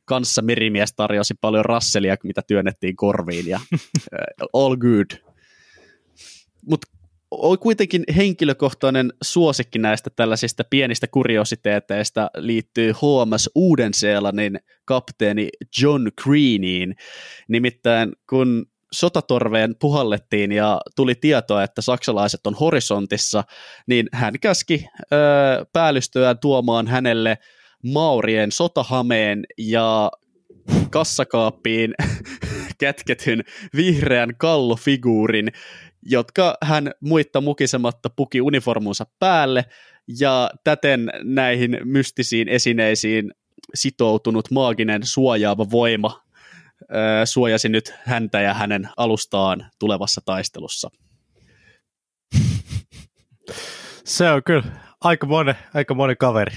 kanssa merimies tarjosi paljon rasselia, mitä työnnettiin korviin ja äh, all good. Mutta on kuitenkin henkilökohtainen suosikki näistä tällaisista pienistä kuriositeeteista liittyy HMS Uuden-Seelannin kapteeni John Greeniin. Nimittäin kun sotatorveen puhallettiin ja tuli tietoa, että saksalaiset on horisontissa, niin hän käski öö, päällystöään tuomaan hänelle maurien sotahameen ja kassakaappiin kätketyn vihreän kallofiguurin, jotka hän muitta mukisematta puki uniformuunsa päälle, ja täten näihin mystisiin esineisiin sitoutunut maaginen suojaava voima öö, suojasi nyt häntä ja hänen alustaan tulevassa taistelussa. Se on kyllä aika monen, aika monen kaveri.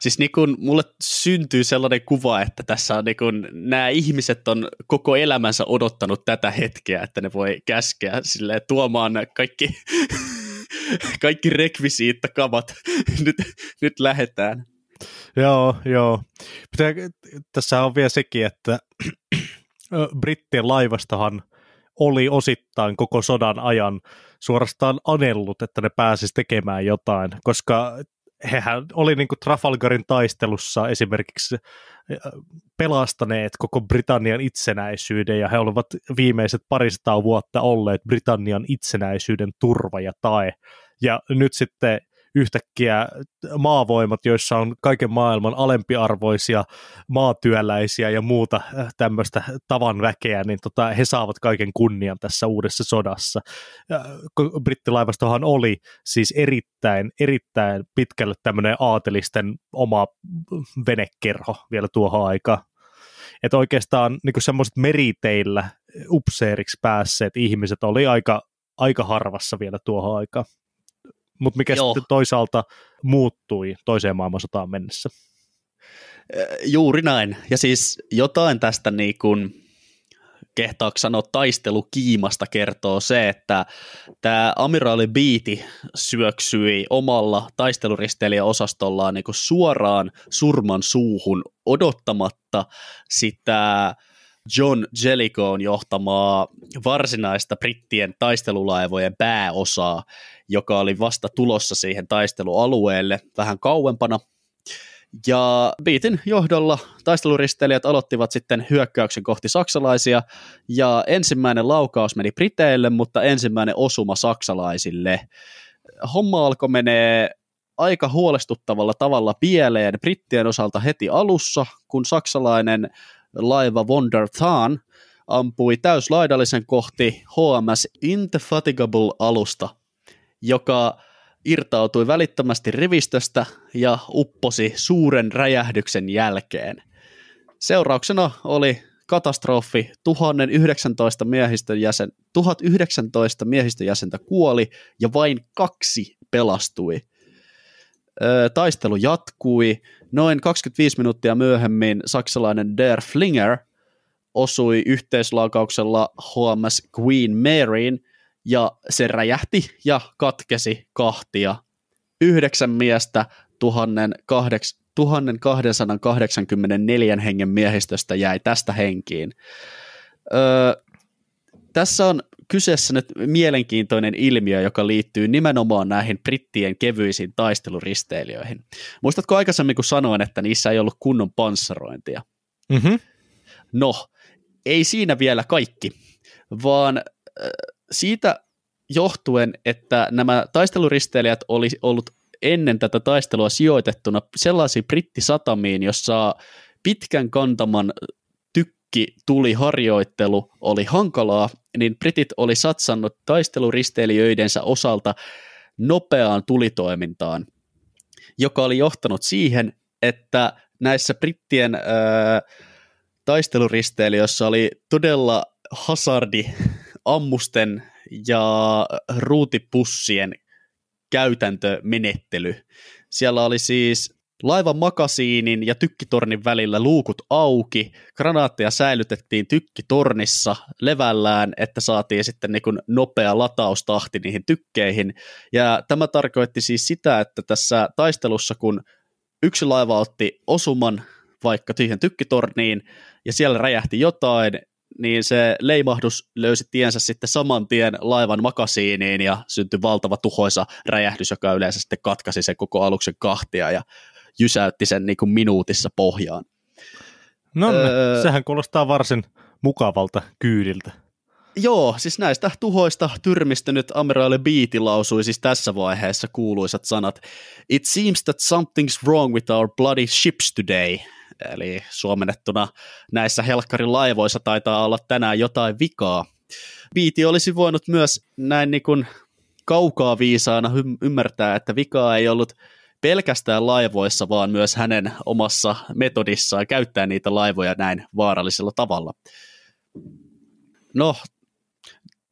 Siis niin kun mulle syntyy sellainen kuva, että tässä on niin kun, nämä ihmiset on koko elämänsä odottanut tätä hetkeä, että ne voi käskeä sille tuomaan kaikki, kaikki rekvisiittakavat. nyt, nyt lähetään. Joo, joo. Pitää, tässä on vielä sekin, että brittien laivastahan oli osittain koko sodan ajan suorastaan anellut, että ne pääsisi tekemään jotain, koska hehän oli niin kuin Trafalgarin taistelussa esimerkiksi äh, pelastaneet koko Britannian itsenäisyyden ja he olivat viimeiset parisataa vuotta olleet Britannian itsenäisyyden turva ja tae. Ja nyt sitten yhtäkkiä maavoimat, joissa on kaiken maailman alempiarvoisia maatyöläisiä ja muuta äh, tämmöistä tavan väkeä, niin tota, he saavat kaiken kunnian tässä uudessa sodassa. Äh, brittilaivastohan oli siis erittäin, erittäin pitkälle tämmöinen aatelisten oma venekerho vielä tuohon aikaan. Että oikeastaan niin semmoiset meriteillä upseeriksi päässeet ihmiset oli aika, aika harvassa vielä tuohon aikaan mutta mikä Joo. sitten toisaalta muuttui toiseen maailmansotaan mennessä. Juuri näin. Ja siis jotain tästä niin kuin kehtaako sanoa taistelukiimasta kertoo se, että tämä amiraali Biiti syöksyi omalla taisteluristeilijäosastollaan niin kuin suoraan surman suuhun odottamatta sitä John Jellicoon johtamaa varsinaista brittien taistelulaivojen pääosaa, joka oli vasta tulossa siihen taistelualueelle vähän kauempana. Ja Biitin johdolla taisteluristeilijät aloittivat sitten hyökkäyksen kohti saksalaisia, ja ensimmäinen laukaus meni Briteille, mutta ensimmäinen osuma saksalaisille. Homma alkoi menee aika huolestuttavalla tavalla pieleen brittien osalta heti alussa, kun saksalainen laiva Wonder Than ampui täyslaidallisen kohti HMS Indefatigable-alusta joka irtautui välittömästi rivistöstä ja upposi suuren räjähdyksen jälkeen. Seurauksena oli katastrofi, 1019 miehistön jäsen, 1019 miehistön jäsentä kuoli ja vain kaksi pelastui. taistelu jatkui. Noin 25 minuuttia myöhemmin saksalainen Der Flinger osui yhteislaukauksella HMS Queen Maryin, ja se räjähti ja katkesi kahtia. Yhdeksän miestä 1284 hengen miehistöstä jäi tästä henkiin. Öö, tässä on kyseessä nyt mielenkiintoinen ilmiö, joka liittyy nimenomaan näihin brittien kevyisiin taisteluristeilijöihin. Muistatko aikaisemmin, kun sanoin, että niissä ei ollut kunnon panssarointia? Mm-hmm. No, ei siinä vielä kaikki, vaan siitä johtuen, että nämä taisteluristeilijät oli ollut ennen tätä taistelua sijoitettuna sellaisiin brittisatamiin, jossa pitkän kantaman tykki tuli harjoittelu oli hankalaa, niin britit oli satsannut taisteluristeilijöidensä osalta nopeaan tulitoimintaan, joka oli johtanut siihen, että näissä brittien öö, taisteluristeilijöissä oli todella hasardi ammusten ja ruutipussien käytäntömenettely. Siellä oli siis laivan makasiinin ja tykkitornin välillä luukut auki, granaatteja säilytettiin tykkitornissa levällään, että saatiin sitten niin nopea lataustahti niihin tykkeihin. Ja tämä tarkoitti siis sitä, että tässä taistelussa kun yksi laiva otti osuman vaikka tyhjän tykkitorniin ja siellä räjähti jotain, niin se leimahdus löysi tiensä sitten saman tien laivan makasiiniin ja syntyi valtava tuhoisa räjähdys, joka yleensä sitten katkaisi sen koko aluksen kahtia ja jysäytti sen niin kuin minuutissa pohjaan. No, niin, öö, sehän kuulostaa varsin mukavalta kyydiltä. Joo, siis näistä tuhoista tyrmistynyt amiraali Beatty lausui siis tässä vaiheessa kuuluisat sanat It seems that something's wrong with our bloody ships today, Eli suomennettuna näissä helkkarin laivoissa taitaa olla tänään jotain vikaa. Viiti olisi voinut myös näin niin kuin kaukaa viisaana ymmärtää, että vikaa ei ollut pelkästään laivoissa, vaan myös hänen omassa metodissaan käyttää niitä laivoja näin vaarallisella tavalla. No,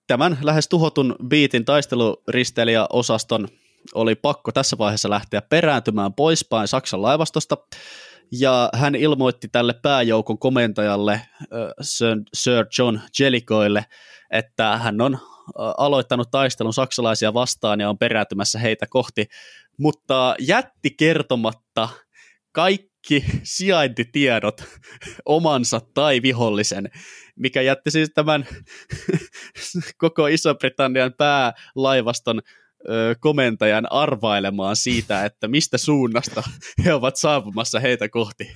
tämän lähes tuhotun biitin taisteluristeilijäosaston osaston oli pakko tässä vaiheessa lähteä perääntymään poispäin Saksan laivastosta, ja hän ilmoitti tälle pääjoukon komentajalle Sir John Jellicoille, että hän on aloittanut taistelun saksalaisia vastaan ja on perääntymässä heitä kohti, mutta jätti kertomatta kaikki sijaintitiedot omansa tai vihollisen, mikä jätti siis tämän koko Iso-Britannian päälaivaston komentajan arvailemaan siitä, että mistä suunnasta he ovat saapumassa heitä kohti.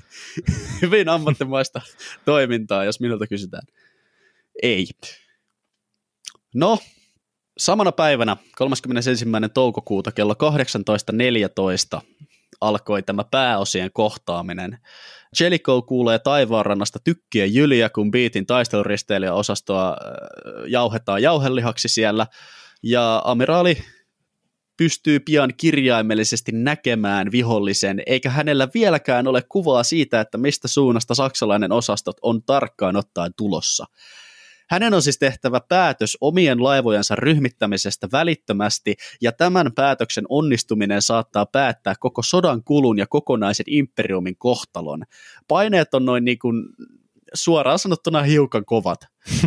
Hyvin ammattimaista toimintaa, jos minulta kysytään. Ei. No, samana päivänä, 31. toukokuuta kello 18.14 alkoi tämä pääosien kohtaaminen. Jellico kuulee taivaanrannasta tykkiä jyliä, kun Beatin taisteluristeilijäosastoa jauhetaan jauhelihaksi siellä. Ja amiraali pystyy pian kirjaimellisesti näkemään vihollisen, eikä hänellä vieläkään ole kuvaa siitä, että mistä suunnasta saksalainen osastot on tarkkaan ottaen tulossa. Hänen on siis tehtävä päätös omien laivojensa ryhmittämisestä välittömästi, ja tämän päätöksen onnistuminen saattaa päättää koko sodan kulun ja kokonaisen imperiumin kohtalon. Paineet on noin niin kuin, suoraan sanottuna hiukan kovat.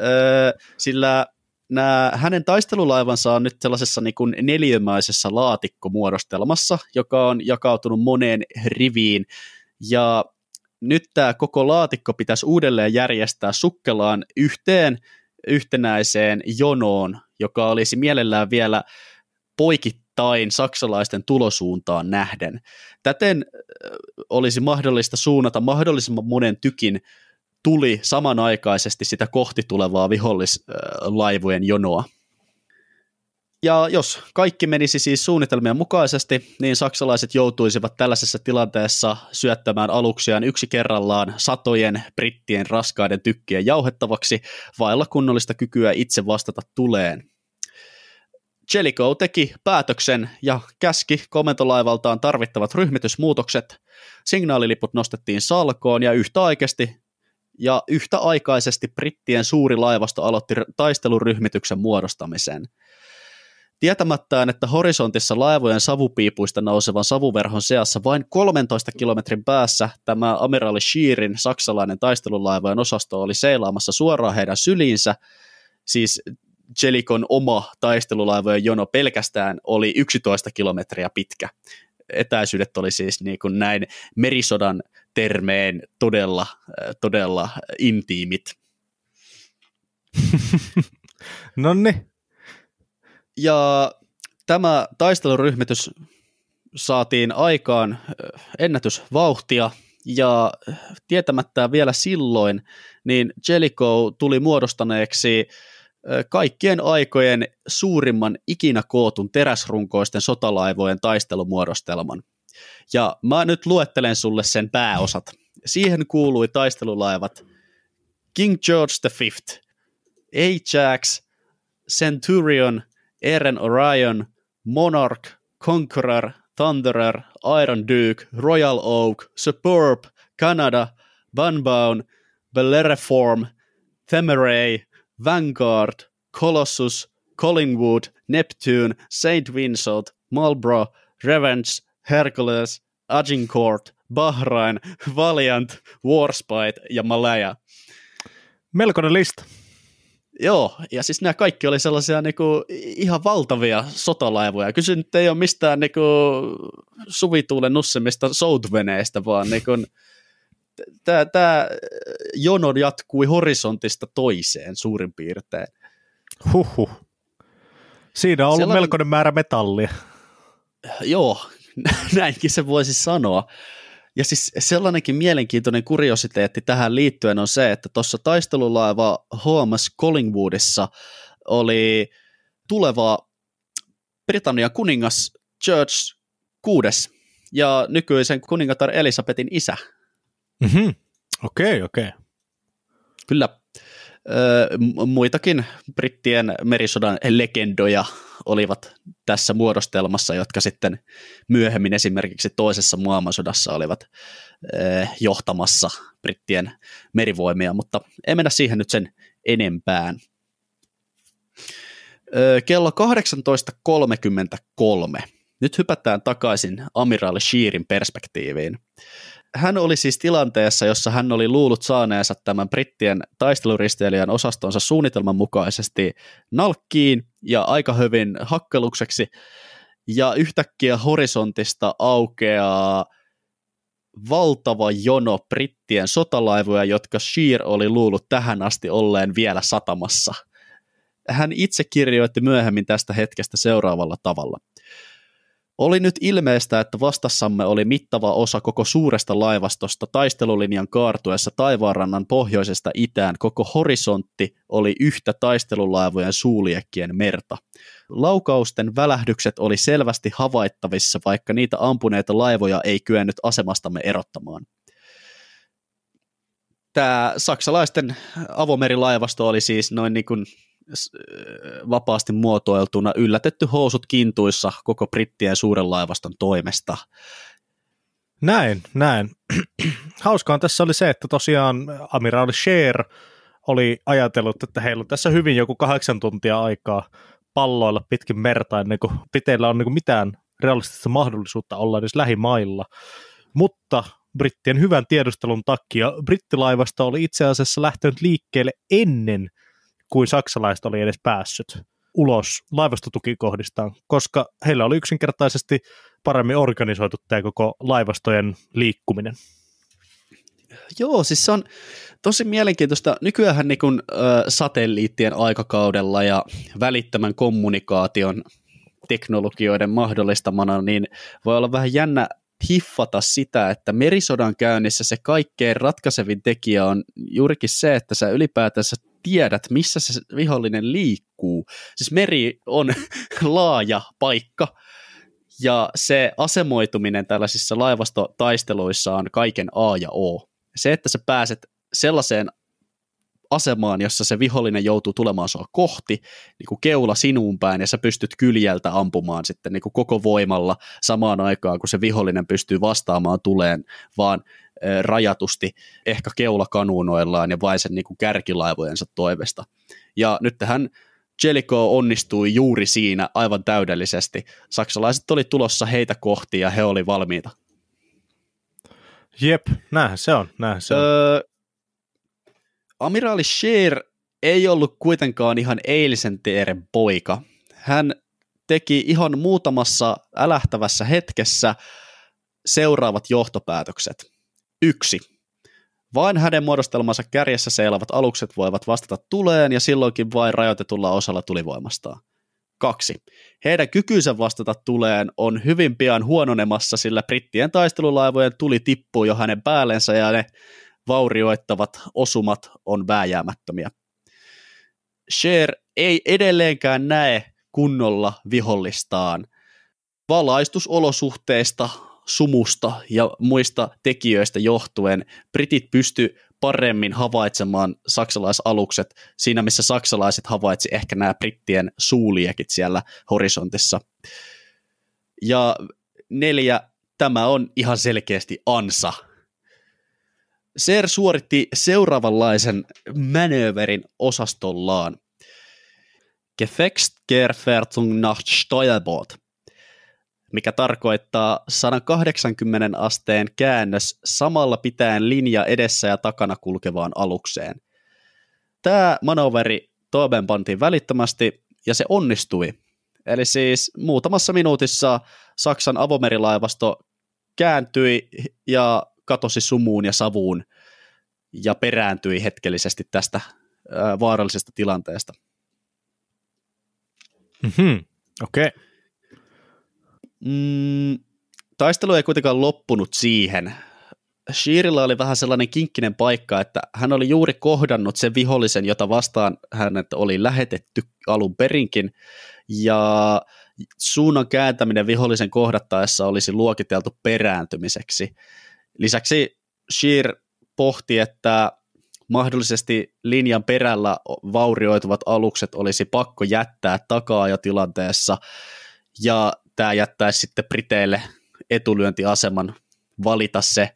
öö, sillä Nämä, hänen taistelulaivansa on nyt sellaisessa niin kuin neljömäisessä laatikkomuodostelmassa, joka on jakautunut moneen riviin. Ja nyt tämä koko laatikko pitäisi uudelleen järjestää sukkelaan yhteen yhtenäiseen jonoon, joka olisi mielellään vielä poikittain saksalaisten tulosuuntaan nähden. Täten olisi mahdollista suunnata mahdollisimman monen tykin tuli samanaikaisesti sitä kohti tulevaa vihollislaivojen jonoa. Ja jos kaikki menisi siis suunnitelmien mukaisesti, niin saksalaiset joutuisivat tällaisessa tilanteessa syöttämään aluksiaan yksi kerrallaan satojen brittien raskaiden tykkien jauhettavaksi vailla kunnollista kykyä itse vastata tuleen. Jellicoe teki päätöksen ja käski komentolaivaltaan tarvittavat ryhmitysmuutokset. Signaaliliput nostettiin salkoon ja yhtäaikaisesti ja yhtäaikaisesti brittien suuri laivasto aloitti taisteluryhmityksen muodostamisen. Tietämättään, että horisontissa laivojen savupiipuista nousevan savuverhon seassa vain 13 kilometrin päässä tämä amiraali Sheerin saksalainen taistelulaivojen osasto oli seilaamassa suoraan heidän syliinsä, siis Jelikon oma taistelulaivojen jono pelkästään oli 11 kilometriä pitkä. Etäisyydet oli siis niin kuin näin merisodan termeen todella, äh, todella intiimit. no niin. Ja tämä taisteluryhmitys saatiin aikaan äh, ennätysvauhtia ja äh, tietämättä vielä silloin, niin Jellicoe tuli muodostaneeksi kaikkien aikojen suurimman ikinä kootun teräsrunkoisten sotalaivojen taistelumuodostelman. Ja mä nyt luettelen sulle sen pääosat. Siihen kuului taistelulaivat King George V, Ajax, Centurion, Eren Orion, Monarch, Conqueror, Thunderer, Iron Duke, Royal Oak, Superb, Canada, Bunbound, Bellereform, Themeray, Vanguard, Colossus, Collingwood, Neptune, Saint Vincent, Marlborough, Revenge, Hercules, Agincourt, Bahrain, Valiant, Warspite ja Malaya. Melkoinen lista. Joo, ja siis nämä kaikki oli sellaisia niinku, ihan valtavia sotalaivoja. Kysyn, nyt ei ole mistään niinku, suvituulen nussemista soutveneistä, vaan niinku, tämä tää jono jatkui horisontista toiseen suurin piirtein. Huhhuh. Siinä on ollut Siellä melkoinen määrä metallia. Joo, näinkin se voisi sanoa. Ja siis sellainenkin mielenkiintoinen kuriositeetti tähän liittyen on se, että tuossa taistelulaiva HMS Collingwoodissa oli tuleva Britannian kuningas George kuudes ja nykyisen kuningatar Elisabetin isä. Mm-hmm. Okei, okay, okei. Okay. Kyllä. Öö, muitakin brittien merisodan legendoja olivat tässä muodostelmassa, jotka sitten myöhemmin esimerkiksi toisessa maailmansodassa olivat eh, johtamassa brittien merivoimia, mutta ei mennä siihen nyt sen enempään. Eh, kello 18.33. Nyt hypätään takaisin Amiraali Sheerin perspektiiviin hän oli siis tilanteessa, jossa hän oli luullut saaneensa tämän brittien taisteluristeilijän osastonsa suunnitelman mukaisesti nalkkiin ja aika hyvin hakkelukseksi. Ja yhtäkkiä horisontista aukeaa valtava jono brittien sotalaivoja, jotka Sheer oli luullut tähän asti olleen vielä satamassa. Hän itse kirjoitti myöhemmin tästä hetkestä seuraavalla tavalla – oli nyt ilmeistä, että vastassamme oli mittava osa koko suuresta laivastosta taistelulinjan kaartuessa taivaanrannan pohjoisesta itään. Koko horisontti oli yhtä taistelulaivojen suuliekkien merta. Laukausten välähdykset oli selvästi havaittavissa, vaikka niitä ampuneita laivoja ei kyennyt asemastamme erottamaan. Tämä saksalaisten avomerilaivasto oli siis noin niin kuin Äh, vapaasti muotoiltuna yllätetty housut kintuissa koko brittien suuren laivaston toimesta. Näin, näin. Hauskaan tässä oli se, että tosiaan amiraali Sheer oli ajatellut, että heillä on tässä hyvin joku kahdeksan tuntia aikaa palloilla pitkin merta ennen kuin piteillä on niin mitään realistista mahdollisuutta olla edes lähimailla. Mutta brittien hyvän tiedustelun takia brittilaivasto oli itse asiassa lähtenyt liikkeelle ennen – kuin saksalaiset oli edes päässyt ulos laivastotukikohdistaan, koska heillä oli yksinkertaisesti paremmin organisoitu tämä koko laivastojen liikkuminen. Joo, siis se on tosi mielenkiintoista. Nykyään niin kun, ö, satelliittien aikakaudella ja välittömän kommunikaation teknologioiden mahdollistamana, niin voi olla vähän jännä hiffata sitä, että merisodan käynnissä se kaikkein ratkaisevin tekijä on juurikin se, että sä ylipäätänsä tiedät, missä se vihollinen liikkuu. Siis meri on laaja paikka, ja se asemoituminen tällaisissa laivastotaisteluissa on kaiken A ja O. Se, että sä pääset sellaiseen asemaan, jossa se vihollinen joutuu tulemaan sua kohti, niin kuin keula sinuun päin, ja sä pystyt kyljeltä ampumaan sitten niin kuin koko voimalla samaan aikaan, kun se vihollinen pystyy vastaamaan tuleen, vaan rajatusti ehkä keulakanuunoillaan ja vain sen niin kuin kärkilaivojensa toivesta. Ja nyt tähän Jeliko onnistui juuri siinä aivan täydellisesti. Saksalaiset oli tulossa heitä kohti ja he oli valmiita. Jep, näinhän se on. Näinhän se on. Öö, Amiraali Sheer ei ollut kuitenkaan ihan eilisen teeren poika. Hän teki ihan muutamassa älähtävässä hetkessä seuraavat johtopäätökset. Yksi. Vain hänen muodostelmansa kärjessä seilavat alukset voivat vastata tuleen ja silloinkin vain rajoitetulla osalla tulivoimastaan. Kaksi. Heidän kykynsä vastata tuleen on hyvin pian huononemassa, sillä brittien taistelulaivojen tuli tippuu jo hänen päällensä ja ne vaurioittavat osumat on vääjäämättömiä. Sher ei edelleenkään näe kunnolla vihollistaan. Valaistusolosuhteista, sumusta ja muista tekijöistä johtuen britit pysty paremmin havaitsemaan saksalaisalukset siinä, missä saksalaiset havaitsi ehkä nämä brittien suuliekit siellä horisontissa. Ja neljä, tämä on ihan selkeästi ansa Ser suoritti seuraavanlaisen manöverin osastollaan. Gefechtskerfertung nach Steuerbord, mikä tarkoittaa 180 asteen käännös samalla pitäen linja edessä ja takana kulkevaan alukseen. Tämä manöveri pantiin välittömästi ja se onnistui. Eli siis muutamassa minuutissa Saksan avomerilaivasto kääntyi ja katosi siis sumuun ja savuun ja perääntyi hetkellisesti tästä vaarallisesta tilanteesta. Mm-hmm. Okei. Okay. Mm, taistelu ei kuitenkaan loppunut siihen. Shirilla oli vähän sellainen kinkkinen paikka, että hän oli juuri kohdannut sen vihollisen, jota vastaan hänet oli lähetetty alun perinkin, ja suunnan kääntäminen vihollisen kohdattaessa olisi luokiteltu perääntymiseksi. Lisäksi Sheer pohti, että mahdollisesti linjan perällä vaurioituvat alukset olisi pakko jättää takaa ja tilanteessa, ja tämä jättäisi sitten Briteille etulyöntiaseman valita se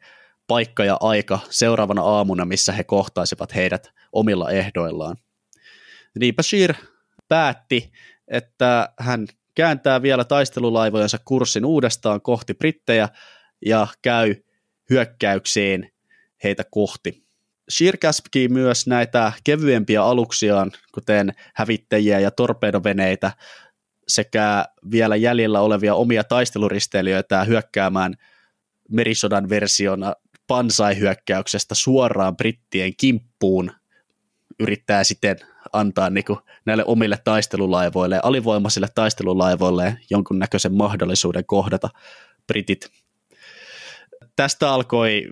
paikka ja aika seuraavana aamuna, missä he kohtaisivat heidät omilla ehdoillaan. Niinpä Sheer päätti, että hän kääntää vielä taistelulaivojensa kurssin uudestaan kohti brittejä ja käy hyökkäykseen heitä kohti. Shirkaski myös näitä kevyempiä aluksiaan, kuten hävittäjiä ja torpedoveneitä, sekä vielä jäljellä olevia omia taisteluristeilijöitä hyökkäämään merisodan versiona pansaihyökkäyksestä suoraan brittien kimppuun, yrittää sitten antaa niin kuin näille omille taistelulaivoille, alivoimaisille taistelulaivoille jonkunnäköisen mahdollisuuden kohdata britit tästä alkoi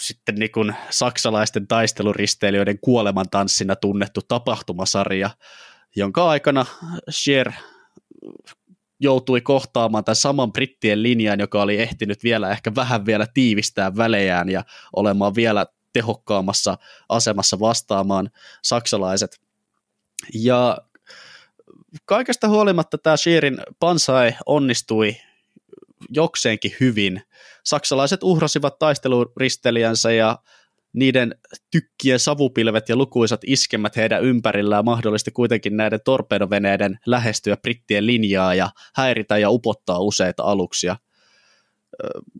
sitten niin kuin saksalaisten taisteluristeilijöiden kuolemantanssina tunnettu tapahtumasarja, jonka aikana Scher joutui kohtaamaan tämän saman brittien linjan, joka oli ehtinyt vielä ehkä vähän vielä tiivistää välejään ja olemaan vielä tehokkaammassa asemassa vastaamaan saksalaiset. Ja kaikesta huolimatta tämä Sheerin pansai onnistui jokseenkin hyvin. Saksalaiset uhrasivat taisteluristelijänsä ja niiden tykkien savupilvet ja lukuisat iskemät heidän ympärillään mahdollisti kuitenkin näiden torpedoveneiden lähestyä brittien linjaa ja häiritä ja upottaa useita aluksia.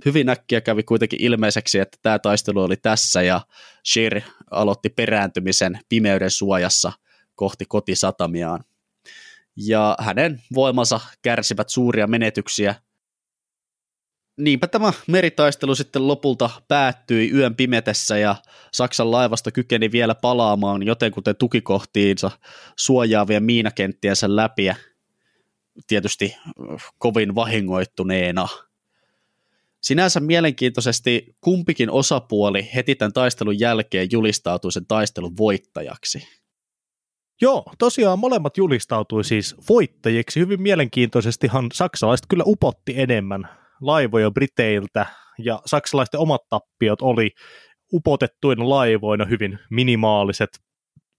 Hyvin äkkiä kävi kuitenkin ilmeiseksi, että tämä taistelu oli tässä ja Shir aloitti perääntymisen pimeyden suojassa kohti kotisatamiaan. Ja hänen voimansa kärsivät suuria menetyksiä niinpä tämä meritaistelu sitten lopulta päättyi yön pimetessä ja Saksan laivasta kykeni vielä palaamaan jotenkuten tukikohtiinsa suojaavia miinakenttiänsä läpi ja tietysti äh, kovin vahingoittuneena. Sinänsä mielenkiintoisesti kumpikin osapuoli heti tämän taistelun jälkeen julistautui sen taistelun voittajaksi. Joo, tosiaan molemmat julistautui siis voittajiksi. Hyvin mielenkiintoisestihan saksalaiset kyllä upotti enemmän laivoja Briteiltä ja saksalaisten omat tappiot oli upotettuin laivoina hyvin minimaaliset.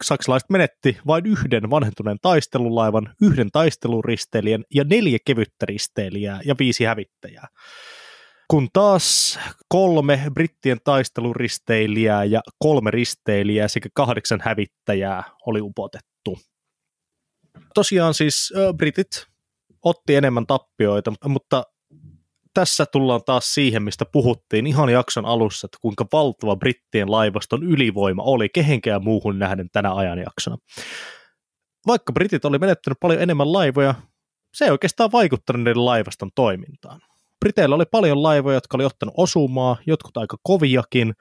Saksalaiset menetti vain yhden vanhentuneen taistelulaivan, yhden taisteluristeilijän ja neljä kevyttä risteilijää ja viisi hävittäjää. Kun taas kolme brittien taisteluristeilijää ja kolme risteilijää sekä kahdeksan hävittäjää oli upotettu. Tosiaan siis britit otti enemmän tappioita, mutta tässä tullaan taas siihen, mistä puhuttiin ihan jakson alussa, että kuinka valtava brittien laivaston ylivoima oli kehenkään muuhun nähden tänä ajanjaksona. Vaikka britit oli menettänyt paljon enemmän laivoja, se ei oikeastaan vaikuttanut niiden laivaston toimintaan. Briteillä oli paljon laivoja, jotka oli ottanut osumaa, jotkut aika koviakin,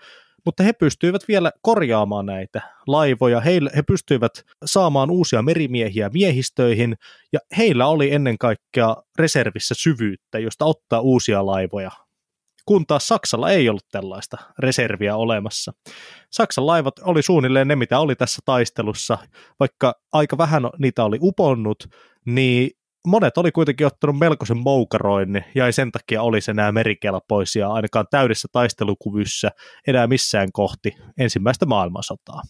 mutta he pystyivät vielä korjaamaan näitä laivoja. He, he pystyivät saamaan uusia merimiehiä miehistöihin ja heillä oli ennen kaikkea reservissä syvyyttä, josta ottaa uusia laivoja kun taas Saksalla ei ollut tällaista reserviä olemassa. Saksan laivat oli suunnilleen ne, mitä oli tässä taistelussa, vaikka aika vähän niitä oli uponnut, niin monet oli kuitenkin ottanut melkoisen moukaroinnin ja ei sen takia olisi enää merikelpoisia ainakaan täydessä taistelukuvyssä enää missään kohti ensimmäistä maailmansotaa.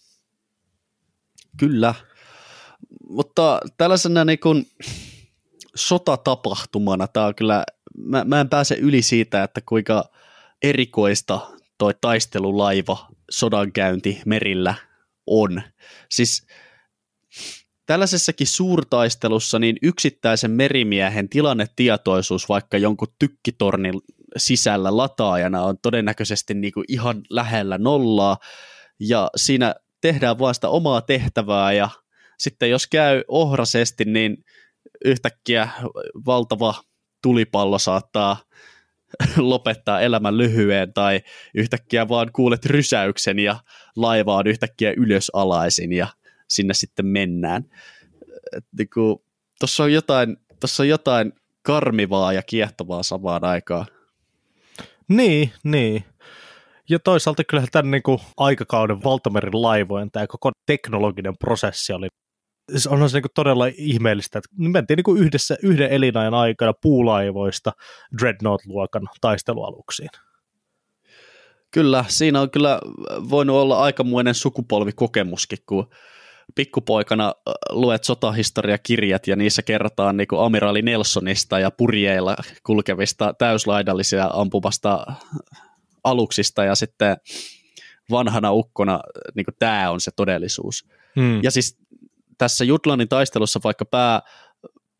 Kyllä, mutta tällaisena niin kuin sotatapahtumana tämä on kyllä, mä, mä en pääse yli siitä, että kuinka erikoista toi taistelulaiva sodankäynti merillä on. Siis Tällaisessakin suurtaistelussa niin yksittäisen merimiehen tilannetietoisuus vaikka jonkun tykkitornin sisällä lataajana on todennäköisesti niin kuin ihan lähellä nollaa ja siinä tehdään vaan sitä omaa tehtävää ja sitten jos käy ohrasesti, niin yhtäkkiä valtava tulipallo saattaa lopettaa elämän lyhyen tai yhtäkkiä vaan kuulet rysäyksen ja laiva on yhtäkkiä ylösalaisin ja sinne sitten mennään. Niin Tuossa on jotain, tossa on jotain karmivaa ja kiehtovaa samaan aikaan. Niin, niin. Ja toisaalta kyllähän tämän niin kuin aikakauden valtamerin laivojen tämä koko teknologinen prosessi oli siis onhan se niin todella ihmeellistä, että mentiin niin yhdessä, yhden elinajan aikana puulaivoista Dreadnought-luokan taistelualuksiin. Kyllä, siinä on kyllä voinut olla aikamoinen sukupolvikokemuskin, kun pikkupoikana luet sotahistoriakirjat ja niissä kerrotaan niin amiraali Nelsonista ja purjeilla kulkevista täyslaidallisia ampuvasta aluksista ja sitten vanhana ukkona niin tämä on se todellisuus. Hmm. Ja siis tässä Jutlannin taistelussa vaikka pää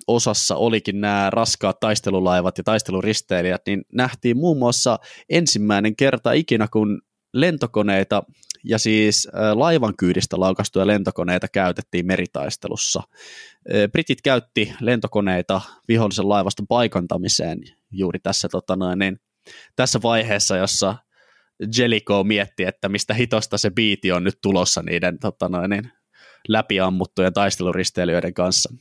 osassa olikin nämä raskaat taistelulaivat ja taisteluristeilijät, niin nähtiin muun muassa ensimmäinen kerta ikinä, kun lentokoneita ja siis laivan kyydistä laukastuja lentokoneita käytettiin meritaistelussa. Britit käytti lentokoneita vihollisen laivaston paikantamiseen juuri tässä, tota noin, niin, tässä vaiheessa, jossa Jellico mietti, että mistä hitosta se biiti on nyt tulossa niiden tota noin, niin, läpiammuttujen taisteluristeilijöiden kanssa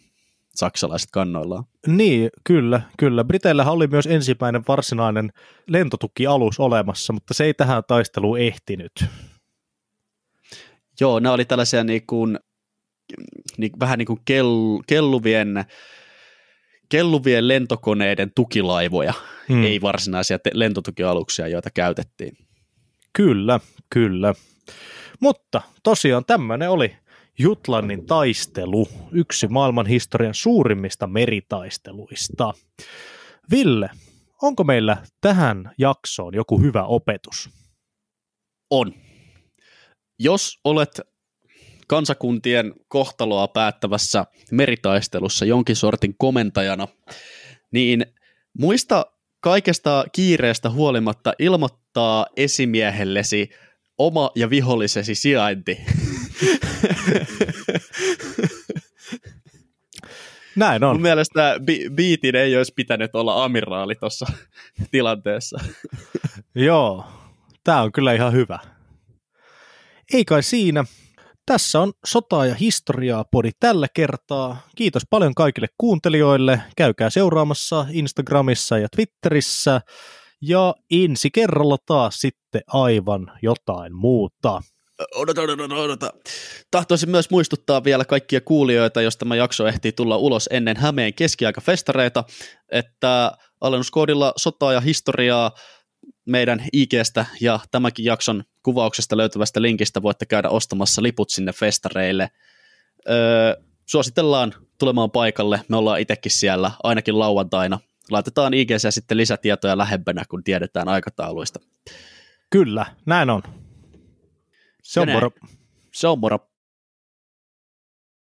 saksalaiset kannoillaan. Niin, kyllä, kyllä. Briteillä oli myös ensimmäinen varsinainen lentotukialus olemassa, mutta se ei tähän taisteluun ehtinyt. Joo, nämä oli tällaisia niin kuin, niin, vähän niin kuin kell, kelluvien, kelluvien lentokoneiden tukilaivoja, mm. ei varsinaisia te- lentotukialuksia, joita käytettiin. Kyllä, kyllä. Mutta tosiaan tämmöinen oli Jutlannin taistelu, yksi maailman historian suurimmista meritaisteluista. Ville, onko meillä tähän jaksoon joku hyvä opetus? On. Jos olet kansakuntien kohtaloa päättävässä meritaistelussa jonkin sortin komentajana, niin muista kaikesta kiireestä huolimatta ilmoittaa esimiehellesi oma ja vihollisesi sijainti. Näin on. Mun mielestä biitin ei olisi pitänyt olla amiraali tuossa tilanteessa. Joo, tämä on kyllä ihan hyvä. Ei kai siinä. Tässä on sota ja historiaa podi tällä kertaa. Kiitos paljon kaikille kuuntelijoille. Käykää seuraamassa Instagramissa ja Twitterissä. Ja ensi kerralla taas sitten aivan jotain muuta. Odota, odota, odota. Tahtoisin myös muistuttaa vielä kaikkia kuulijoita, jos tämä jakso ehtii tulla ulos ennen Hämeen keskiaikafestareita, että alennuskoodilla sotaa ja historiaa meidän IGstä ja tämäkin jakson kuvauksesta löytyvästä linkistä voitte käydä ostamassa liput sinne festareille. Öö, suositellaan tulemaan paikalle, me ollaan itsekin siellä ainakin lauantaina. Laitetaan IGC sitten lisätietoja lähempänä, kun tiedetään aikatauluista. Kyllä, näin on. Se on moro. Se on moro.